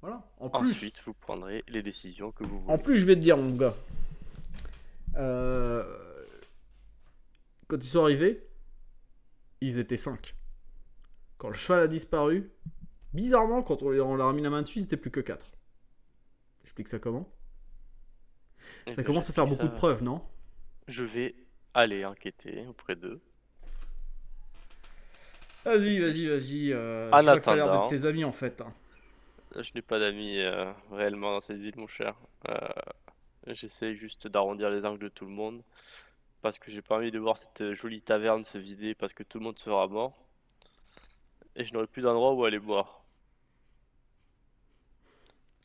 Speaker 2: Voilà. En plus, Ensuite, vous prendrez les décisions que vous voulez. En
Speaker 1: plus, je vais te dire, mon gars. Euh, quand ils sont arrivés, ils étaient 5. Quand le cheval a disparu, bizarrement, quand on leur a mis la main dessus, ils n'étaient plus que 4. Explique ça comment
Speaker 2: eh Ça ben, commence à faire beaucoup de preuves, non Je vais aller enquêter auprès d'eux.
Speaker 1: Vas-y, vas-y, vas-y. je euh, que ça a l'air tes amis en fait. Hein.
Speaker 2: Je n'ai pas d'amis euh, réellement dans cette ville, mon cher. Euh, j'essaie juste d'arrondir les angles de tout le monde parce que j'ai pas envie de voir cette euh, jolie taverne se vider parce que tout le monde sera mort. Et je n'aurai plus d'endroit où aller boire.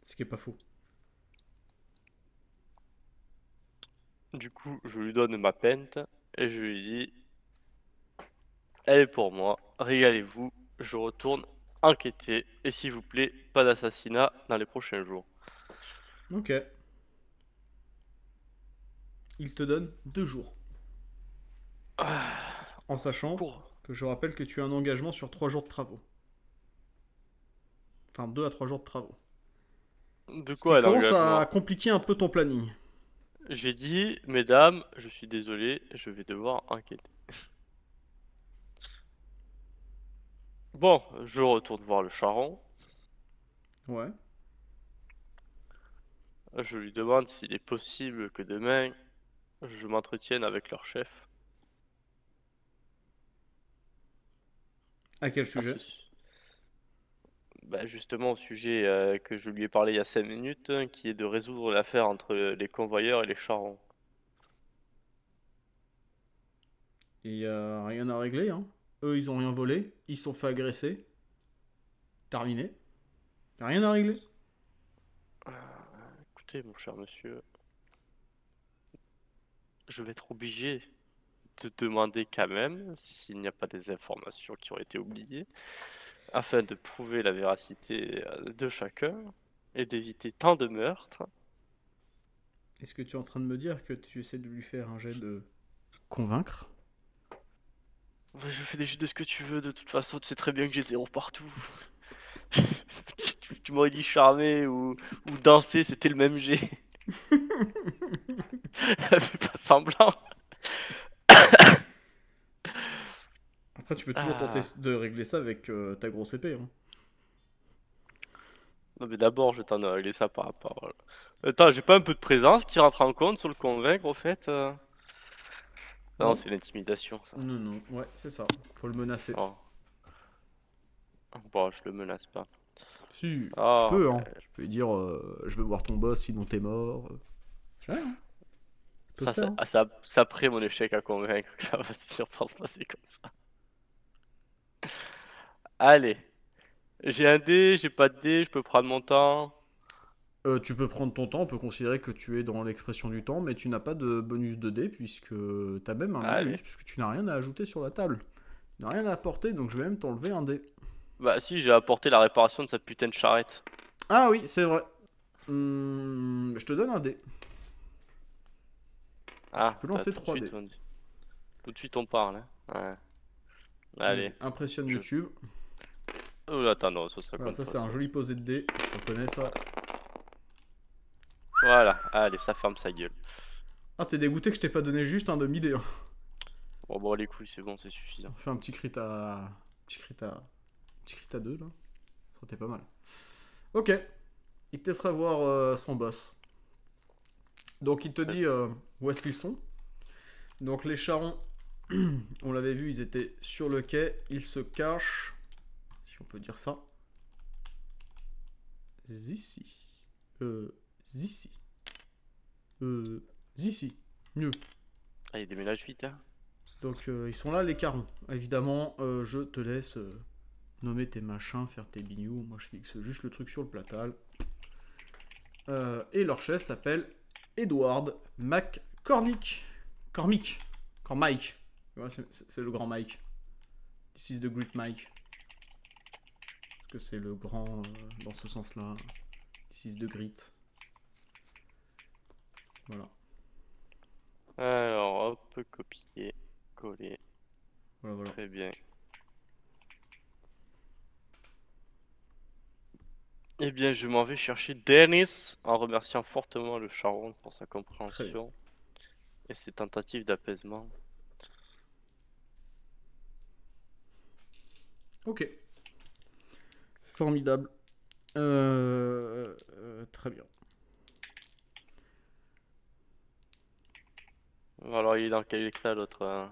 Speaker 2: Ce qui est pas fou. Du coup, je lui donne ma pente et je lui dis Elle est pour moi, régalez-vous, je retourne enquêter et s'il vous plaît, pas d'assassinat dans les prochains jours.
Speaker 1: Ok. Il te donne deux jours. En sachant que je rappelle que tu as un engagement sur 3 jours de travaux. Enfin, 2 à 3 jours de
Speaker 2: travaux. De quoi Ça commence à
Speaker 1: compliquer un peu ton planning.
Speaker 2: J'ai dit, mesdames, je suis désolé, je vais devoir inquiéter *laughs* Bon, je retourne voir le charron. Ouais. Je lui demande s'il est possible que demain, je m'entretienne avec leur chef. À quel sujet bah Justement au sujet euh, que je lui ai parlé il y a 5 minutes, hein, qui est de résoudre l'affaire entre les convoyeurs et les charrons.
Speaker 1: Il n'y a rien à régler, hein. Eux, ils ont rien volé, ils sont fait agresser. Terminé. Rien à
Speaker 2: régler. Euh, écoutez, mon cher monsieur, je vais être obligé te demander quand même s'il n'y a pas des informations qui ont été oubliées, afin de prouver la véracité euh, de chacun et d'éviter tant de meurtres.
Speaker 1: Est-ce que tu es en train de me dire que tu essaies de lui faire un jet de convaincre Je fais des jets
Speaker 2: de ce que tu veux, de toute façon, tu sais très bien que j'ai zéro partout. *laughs* tu, m'aurais dit charmer ou, ou danser, c'était le même jet. Elle *laughs* *laughs* fait pas semblant. *coughs*
Speaker 1: Après, tu peux toujours ah. tenter
Speaker 2: de régler ça avec euh, ta grosse épée. Hein. Non, mais d'abord, je t'en régler ça par rapport. Euh, attends, j'ai pas un peu de présence qui rentre en compte sur le convaincre, au fait euh. Non, c'est l'intimidation. Non, non, ouais, c'est ça. Faut le menacer. Oh. Bon, je le menace pas. Si, oh, je peux, hein.
Speaker 1: Je peux dire, je veux voir ton boss, sinon t'es mort. Ouais.
Speaker 2: Ça, ça, ça, mon échec à convaincre que ça va *laughs* se passer comme ça. Allez. J'ai un dé, j'ai pas de dé, je peux prendre mon temps.
Speaker 1: Euh, tu peux prendre ton temps, on peut considérer que tu es dans l'expression du temps, mais tu n'as pas de bonus de dé puisque tu as même ah puisque tu n'as rien à ajouter sur la table. Tu n'as rien à apporter, donc je vais même t'enlever un dé.
Speaker 2: Bah si, j'ai apporté la réparation de sa putain de charrette.
Speaker 1: Ah oui, c'est vrai. Hmm, je te donne un dé.
Speaker 2: Ah, tu peux lancer 3 d Tout de suite on parle. Hein. Ouais. Allez.
Speaker 1: Impressionne YouTube.
Speaker 2: Oh, non, ça, c'est un
Speaker 1: joli posé de dés. On connaît ça.
Speaker 2: Voilà, allez, ça ferme sa gueule.
Speaker 1: Ah, t'es dégoûté que je t'ai pas donné juste un demi-dé. Bon, hein.
Speaker 2: oh, bon, les couilles, c'est bon, c'est suffisant.
Speaker 1: On fait un petit crit à. Petit crit à. Petit crit à 2 là. Ça t'est pas mal. Ok. Il te laissera voir euh, son boss. Donc il te euh. dit. Euh, où est-ce qu'ils sont. Donc les charons, *clears throat* on l'avait vu, ils étaient sur le quai, ils se cachent, si on peut dire ça, ici. Euh, ici. Euh, ici. Mieux.
Speaker 2: Ah, ils déménagent vite, hein.
Speaker 1: Donc euh, ils sont là, les carons. Évidemment, euh, je te laisse nommer tes machins, faire tes bignous. Moi, je fixe juste le truc sur le platal. et leur chef s'appelle Edward Mac Cornic. Cormic. Cormike. c'est le grand Mike. This is the great Mike. Parce que c'est le grand euh, dans ce sens-là. This is the great. Voilà.
Speaker 2: Alors, hop, copier, coller. Voilà, Très bien. Eh bien, je m'en vais chercher Dennis en remerciant fortement le charron pour sa compréhension. Et ces tentatives d'apaisement.
Speaker 1: Ok. Formidable. Euh, euh, euh, très bien.
Speaker 2: Alors, il est dans quel état l'autre hein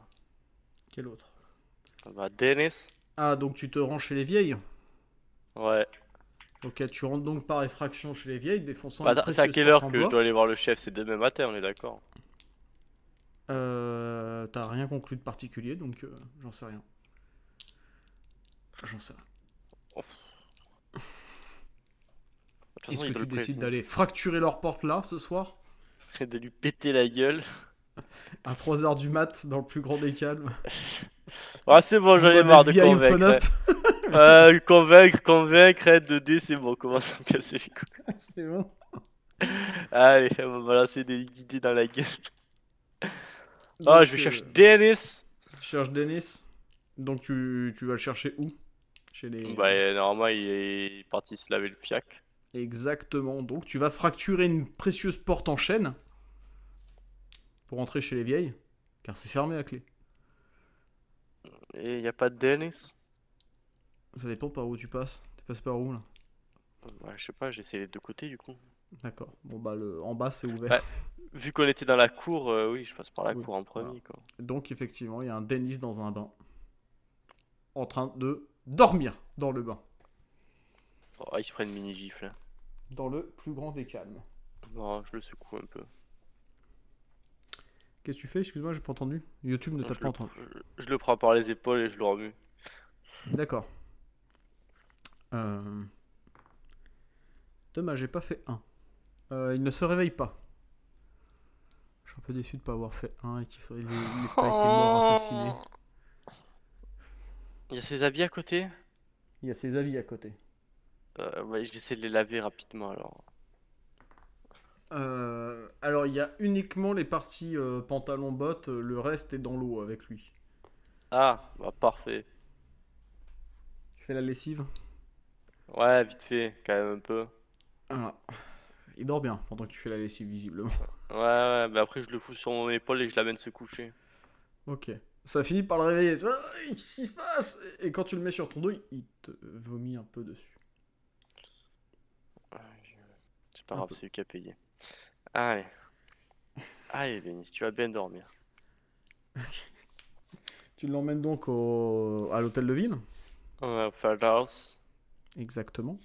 Speaker 2: Quel autre Bah, Dennis.
Speaker 1: Ah, donc tu te rends chez les vieilles Ouais. Ok, tu rentres donc par effraction chez les vieilles, défonçant bah, C'est à quelle heure que je dois
Speaker 2: aller voir le chef C'est demain matin, on est d'accord
Speaker 1: euh, t'as rien conclu de particulier, donc euh, j'en sais rien. J'en sais rien.
Speaker 2: Est-ce que tu décides d'aller
Speaker 1: fracturer leur porte
Speaker 2: là ce soir Et *laughs* de lui péter la gueule. *laughs*
Speaker 1: À 3h du mat, dans le plus grand des calmes. *laughs*
Speaker 2: Ah, c'est bon, j'en ai marre de euh, convaincre. convaincre, convaincre, de d c'est bon, commence à me casser les couilles. c'est bon. Allez, on va des idées dans la gueule. Ah, je vais chercher euh,
Speaker 1: Dennis. Je cherche Dennis. Donc tu, tu vas le chercher où Chez les. Bah
Speaker 2: euh, normalement il est parti se laver le fiac.
Speaker 1: Exactement. Donc tu vas fracturer une précieuse porte en chaîne pour entrer chez les vieilles, car c'est fermé à clé.
Speaker 2: Et y a pas de Dennis
Speaker 1: Ça dépend par où tu passes. Tu passes par où là
Speaker 2: bah, Je sais pas, j'ai essayé les deux côtés du coup. D'accord. Bon bah le en bas c'est ouvert. Ouais. *laughs* Vu qu'on était dans la cour, euh, oui, je passe par la cour en premier.
Speaker 1: Donc, effectivement, il y a un Denis dans un bain. En train de dormir dans le bain.
Speaker 2: Oh, il se prend une mini-gifle.
Speaker 1: Dans le plus grand des calmes.
Speaker 2: je le secoue un peu.
Speaker 1: Qu'est-ce que tu fais Excuse-moi, j'ai pas entendu. YouTube ne t'a pas entendu.
Speaker 2: Je, le prends par les épaules et je le remue.
Speaker 1: D'accord. Euh... Dommage, j'ai pas fait un. Euh, il ne se réveille pas suis un peu déçu de pas avoir fait un et qu'il soit... n'ait pas été mort oh. assassiné.
Speaker 2: Il y a ses habits à côté
Speaker 1: Il y a ses habits à côté.
Speaker 2: Je euh, vais j'essaie de les laver rapidement alors.
Speaker 1: Euh, alors il y a uniquement les parties euh, pantalon bottes, le reste est dans l'eau avec lui.
Speaker 2: Ah, bah parfait.
Speaker 1: Tu fais la lessive
Speaker 2: Ouais, vite fait, quand même un peu.
Speaker 1: Ah. Il dort bien pendant que tu fais la lessive, visiblement.
Speaker 2: Ouais, ouais, mais après, je le fous sur mon épaule et je l'amène se coucher.
Speaker 1: Ok. Ça finit par le réveiller. Ah, qu'est-ce qui se passe Et quand tu le mets sur ton dos, il te vomit un peu dessus.
Speaker 2: Ah, c'est pas grave, c'est lui qui a payé. Allez. Allez, Denis, tu vas bien dormir.
Speaker 1: tu l'emmènes donc au... à l'hôtel de ville
Speaker 2: Au house?
Speaker 1: Exactement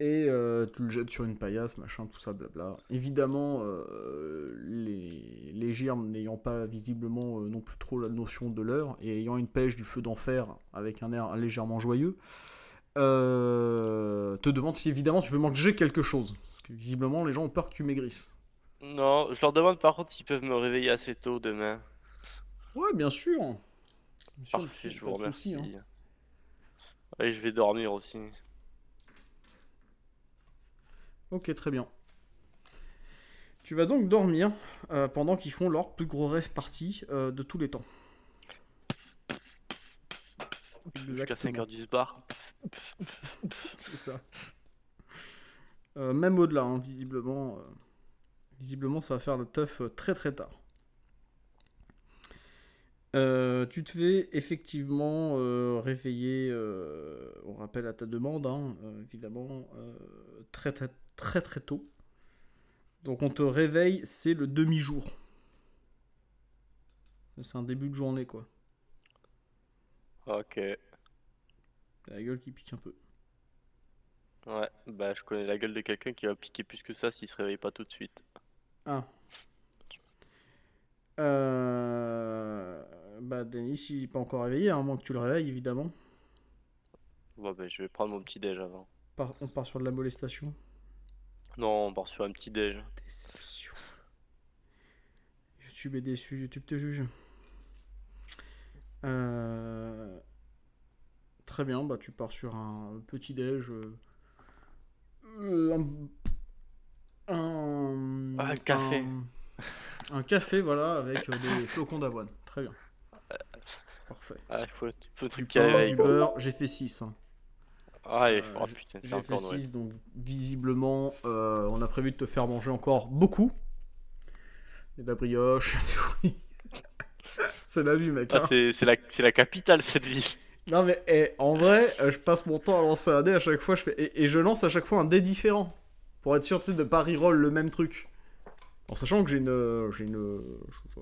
Speaker 1: et euh, tu le jettes sur une paillasse, machin, tout ça, blabla. Évidemment, euh, les, les, n'ayant pas visiblement euh, non plus trop la notion de l'heure, et ayant une pêche du feu d'enfer avec un air légèrement joyeux, te demandent si évidemment tu veux manger quelque chose. Parce que visiblement, les gens ont peur que tu maigrisses.
Speaker 2: Non, je leur demande par contre s'ils peuvent me réveiller assez tôt demain.
Speaker 1: Ouais, bien sûr. Bien sûr je vous remercie. Et hein.
Speaker 2: je vais dormir aussi.
Speaker 1: Ok, très bien. Tu vas donc dormir euh, pendant qu'ils font leur plus gros rêve parti euh, de tous les temps.
Speaker 2: Jusqu'à 5h10 bar. C'est ça.
Speaker 1: Euh, même au-delà, hein, visiblement. visiblement, ça va faire le teuf très très tard. tu te fais effectivement réveiller, on rappelle à ta demande, hein, évidemment, très, très, très très tôt. Donc on te réveille, c'est le demi-jour. C'est un début de journée, quoi.
Speaker 2: Ok. La gueule qui pique un peu. Ouais, bah je connais la gueule de quelqu'un qui va piquer plus que ça s'il se réveille pas tout de suite.
Speaker 1: Ah. Euh... Bah Denis, il est pas encore réveillé, hein, à un moment que tu le réveilles, évidemment.
Speaker 2: Bon, bah je vais prendre mon petit déj avant.
Speaker 1: On part sur de la molestation.
Speaker 2: Non, on part sur un petit déj. Déception.
Speaker 1: YouTube est déçu, YouTube te juge. Euh, très bien, bah tu pars sur un petit déj. Euh, ah, un... café. Un... café, voilà, avec des flocons d'avoine. Très bien. Euh,
Speaker 2: Parfait. il ah, faut, le truc du beurre,
Speaker 1: j'ai fait 6.
Speaker 2: Ah, euh, putain, c'est 6,
Speaker 1: donc visiblement, euh, on a prévu de te faire manger encore beaucoup. Et de la brioche, *laughs* c'est la vie, mec. Ah, hein.
Speaker 2: c'est la, capitale, cette ville.
Speaker 1: Non, mais eh, en vrai, euh, je passe mon temps à lancer un dé à chaque fois. Je fais... et, je lance à chaque fois un dé différent. Pour être sûr, de ne de pas reroll le même truc. En sachant que j'ai une, une.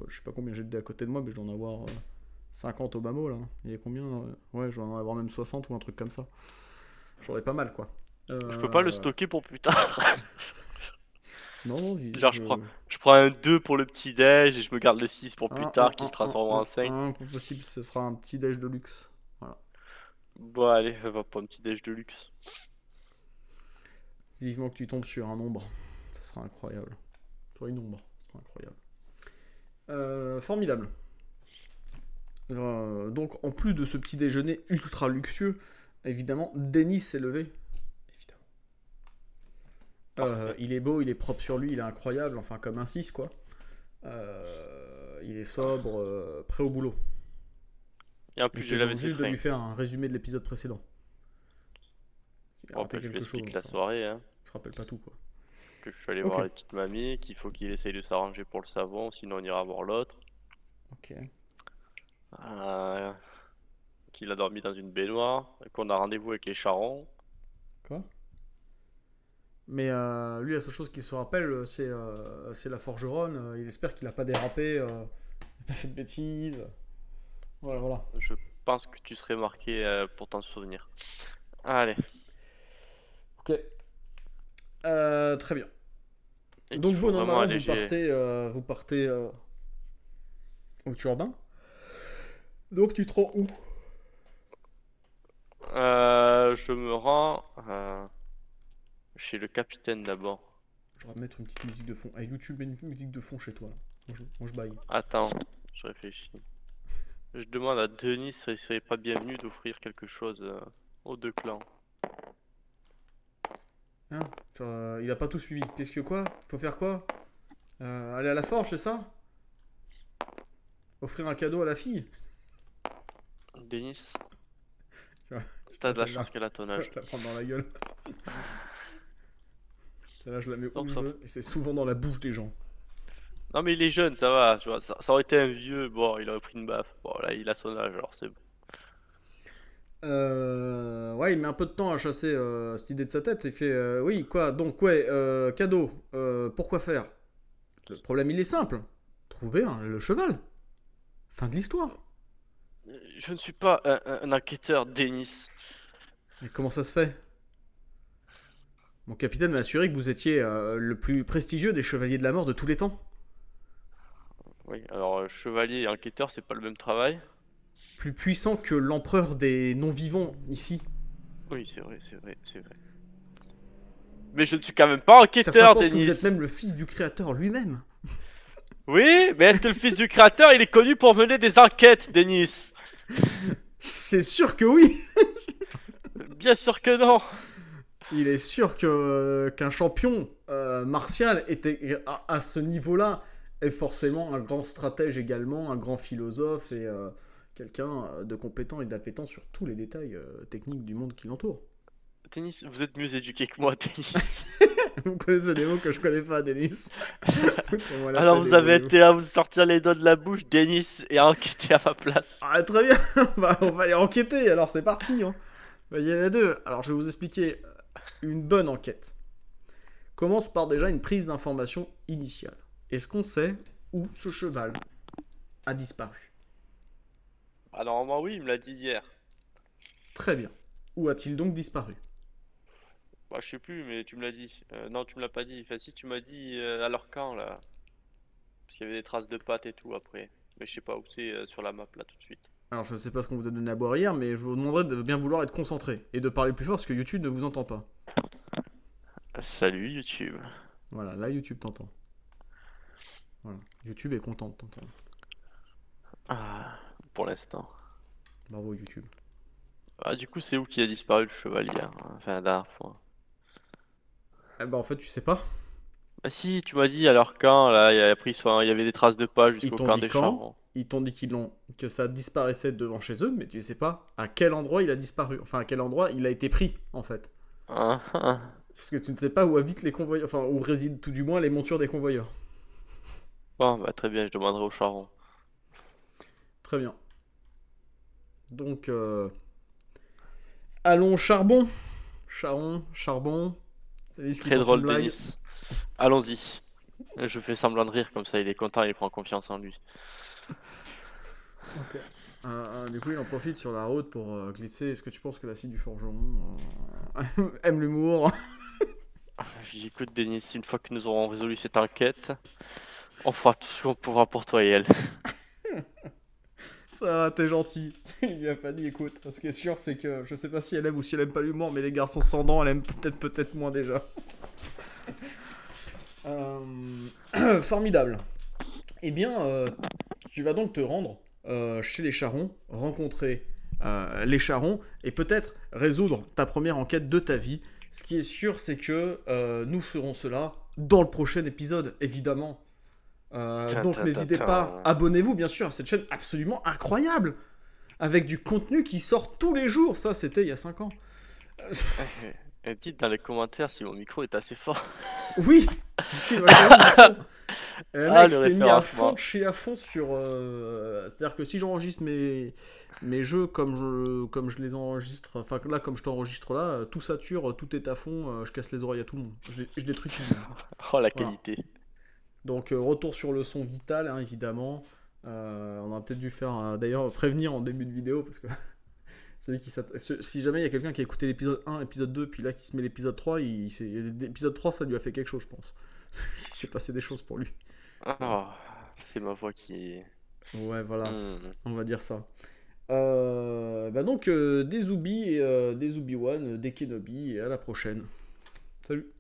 Speaker 1: Je sais pas combien j'ai de dés à côté de moi, mais je dois en avoir 50 au bas mot, là. Il y a combien Ouais, je dois en avoir même 60 ou un truc comme ça. J'aurais pas mal, quoi. Je peux pas le euh, stocker pour
Speaker 2: plus tard. *laughs* non, non Genre, je prends, un 2 pour le petit déj et je me garde le 6 pour plus tard qui se transforme en 5.
Speaker 1: possible, ce sera un petit déj de luxe.
Speaker 2: Voilà. Bon, allez, va pour un petit déj de luxe.
Speaker 1: Vivement que tu tombes sur un nombre. Ce sera incroyable. Sur une ombre. incroyable. Euh, formidable. Euh, donc en plus de ce petit déjeuner ultra luxueux, Évidemment, Denis s'est levé. Évidemment. Euh, il est beau, il est propre sur lui, il est incroyable, enfin comme un 6 quoi. Euh, il est sobre, euh, prêt au boulot. Et en plus, je l'avais juste lui faire un résumé de l'épisode précédent. En plus, oh, bah, je lui explique la soirée. Hein.
Speaker 2: Je rappelle pas tout quoi. Que je suis allé voir la petite mamie, qu'il faut qu'il essaye de s'arranger pour le savon, sinon on ira voir l'autre. Ok. Euh, qu'il a dormi dans une baignoire, qu'on a rendez-vous avec les charrons.
Speaker 1: Quoi Mais euh, lui, la seule chose qu'il se rappelle, euh, euh, c'est la forgeronne. Il espère qu'il n'a pas dérapé, Cette bêtise Voilà, voilà.
Speaker 2: Je pense que tu serais marqué pour t'en souvenir. Allez. Ok.
Speaker 1: très bien. Donc vous, normalement, vous partez, vous partez au Turbin. Donc tu te rends où
Speaker 2: euh, je me rends euh, chez le capitaine d'abord.
Speaker 1: Je vais mettre une petite musique de fond. Ah, YouTube, une musique de fond chez toi. bonjour, bonjour, je,
Speaker 2: Attends, je réfléchis. je demande à Denis s'il serait pas bienvenu d'offrir quelque chose euh, aux deux clans.
Speaker 1: Hein euh, Il a pas tout suivi. Qu'est-ce que quoi Faut faire quoi Aller à la forge, c'est ça Offrir un cadeau à la fille
Speaker 2: Denis T'as de la chance qu'elle a ton âge. Je la *laughs* prends dans la gueule.
Speaker 1: Celle-là, je la mets où et c'est souvent dans la bouche des gens.
Speaker 2: Non, mais il est jeune, ça va, Ça, aurait été un vieux, bon, il aurait pris une baffe. Bon, là, il a son âge, alors c'est bon.
Speaker 1: Euh, ouais, il met un peu de temps à chasser euh, cette idée de sa tête. Il fait euh, Oui, quoi Donc, ouais, euh, cadeau, pourquoi faire Le problème, il est simple trouver le cheval. Fin de l'histoire
Speaker 2: je ne suis pas un, enquêteur, Denis.
Speaker 1: Mais comment ça se fait Mon capitaine m'a assuré que vous étiez euh, le plus prestigieux des chevaliers de la mort de tous les temps.
Speaker 2: Oui, alors euh, chevalier et enquêteur, c'est pas le même travail.
Speaker 1: Plus puissant que l'empereur des non-vivants ici.
Speaker 2: Oui, c'est vrai, c'est vrai, c'est vrai. Mais je ne suis quand même pas enquêteur, Denis. Que vous êtes
Speaker 1: même le fils du créateur lui-même.
Speaker 2: Oui, mais est-ce que le fils du créateur, il est connu pour mener des enquêtes, Denis c'est sûr que oui. Bien sûr que non. Il est
Speaker 1: sûr que euh, qu'un champion euh, martial était à, ce niveau-là est forcément un grand stratège également, un grand philosophe et euh, quelqu'un de compétent et d'appétant sur tous les détails techniques du monde qui l'entoure.
Speaker 2: Tennis, vous êtes mieux éduqué que moi, Tennis. *laughs* vous
Speaker 1: connaissez des mots que je connais pas, Denis.
Speaker 2: *laughs* Alors vous avez été à vous sortir les doigts de la bouche, Denis, et à enquêter à ma place. Ah, très bien, *laughs* bah, on va aller
Speaker 1: enquêter, alors c'est parti. Hein. Bah, il y en a deux. Alors je vais vous expliquer euh, une bonne enquête. Commence par déjà une prise d'information initiale. Est-ce qu'on sait où ce cheval a disparu
Speaker 2: alors ah, normalement oui, il me l'a dit hier.
Speaker 1: Très bien. Où a-t-il donc disparu
Speaker 2: bah, je sais plus, mais tu me l'as dit. Euh, non, tu me l'as pas dit. Enfin, si, tu m'as dit euh, à alors quand là. Parce qu'il y avait des traces de pattes et tout après. Mais je sais pas où c'est euh, sur la map là tout de suite.
Speaker 1: Alors, je sais pas ce qu'on vous a donné à boire hier, mais je vous demanderais de bien vouloir être concentré et de parler plus fort parce que YouTube ne vous entend pas.
Speaker 2: Salut YouTube.
Speaker 1: Voilà, là YouTube t'entend. Voilà, YouTube est content de t'entendre.
Speaker 2: Ah, pour l'instant. Bravo YouTube. Ah, du coup, c'est où qui a disparu le chevalier hein Enfin, la dernière fois.
Speaker 1: Ah bah en fait, tu sais pas.
Speaker 2: Bah si, tu m'as dit, alors quand, là, il y, a pris, il y avait des traces de pas jusqu'au camp des champs.
Speaker 1: Ils t'ont dit qu'ils l'ont, que ça disparaissait devant chez eux, mais tu sais pas à quel endroit il a disparu, enfin à quel endroit il a été pris, en fait.
Speaker 2: Ah, ah.
Speaker 1: Parce que tu ne sais pas où habitent les convoyeurs, enfin où résident tout du moins les montures des convoyeurs.
Speaker 2: Bon, bah très bien, je demanderai au charron.
Speaker 1: Très bien. Donc, euh, allons charbon. Charron charbon. Très drôle, Denis.
Speaker 2: Allons-y. Je fais semblant de rire, comme ça il est content, il prend confiance en lui.
Speaker 1: Ok. du coup, il en profite sur la route pour euh, glisser. Est-ce que tu penses que la fille du forgeron euh, *laughs* aime l'humour
Speaker 2: J'écoute, Denis, une fois que nous aurons résolu cette enquête, on fera tout ce qu'on pourra pour toi et elle.
Speaker 1: Ça t'es gentil. *laughs* Il lui a pas dit, écoute, ce qui est sûr, c'est que je sais pas si elle aime ou si elle aime pas l'humour, mais les garçons sans dents, elle aime peut-être peut-être moins déjà. *laughs* Euh, *coughs* formidable. Eh bien, euh, tu vas donc te rendre euh, chez les charrons, rencontrer les charrons et peut-être résoudre ta première enquête de ta vie. Ce qui est sûr, c'est que nous ferons cela dans le prochain épisode, évidemment.
Speaker 2: Euh, donc n'hésitez pas, abonnez-vous
Speaker 1: bien sûr à cette chaîne absolument incroyable, avec du contenu qui sort tous les jours, ça c'était il y a 5 ans.
Speaker 2: *laughs* Et dites dans les commentaires si mon micro est assez fort. *laughs* Oui je t'ai *laughs* eh, ah, mis à fond
Speaker 1: chez à fond sur... Euh, c'est-à-dire que si j'enregistre mes... mes jeux comme je, comme je les enregistre, enfin là comme je t'enregistre là, euh, tout sature, tout est à fond, je casse les oreilles à tout le monde. Je, détruis tout le monde.
Speaker 2: Oh la qualité
Speaker 1: donc euh, retour sur le son vital, hein, évidemment. Euh, on aurait peut-être dû faire, d'ailleurs, prévenir en début de vidéo, parce que *laughs* si jamais il y a quelqu'un qui a écouté l'épisode 1, l'épisode 2, puis là qui se met l'épisode 3, il, l'épisode 3, ça lui a fait quelque chose, je pense. *laughs* il s'est passé des choses pour lui.
Speaker 2: Ah, c'est ma voix qui...
Speaker 1: Ouais, voilà, hmm. on va dire ça. Euh, bah donc, des Zubi, des Zubi One, des Kenobi, et à la prochaine. Salut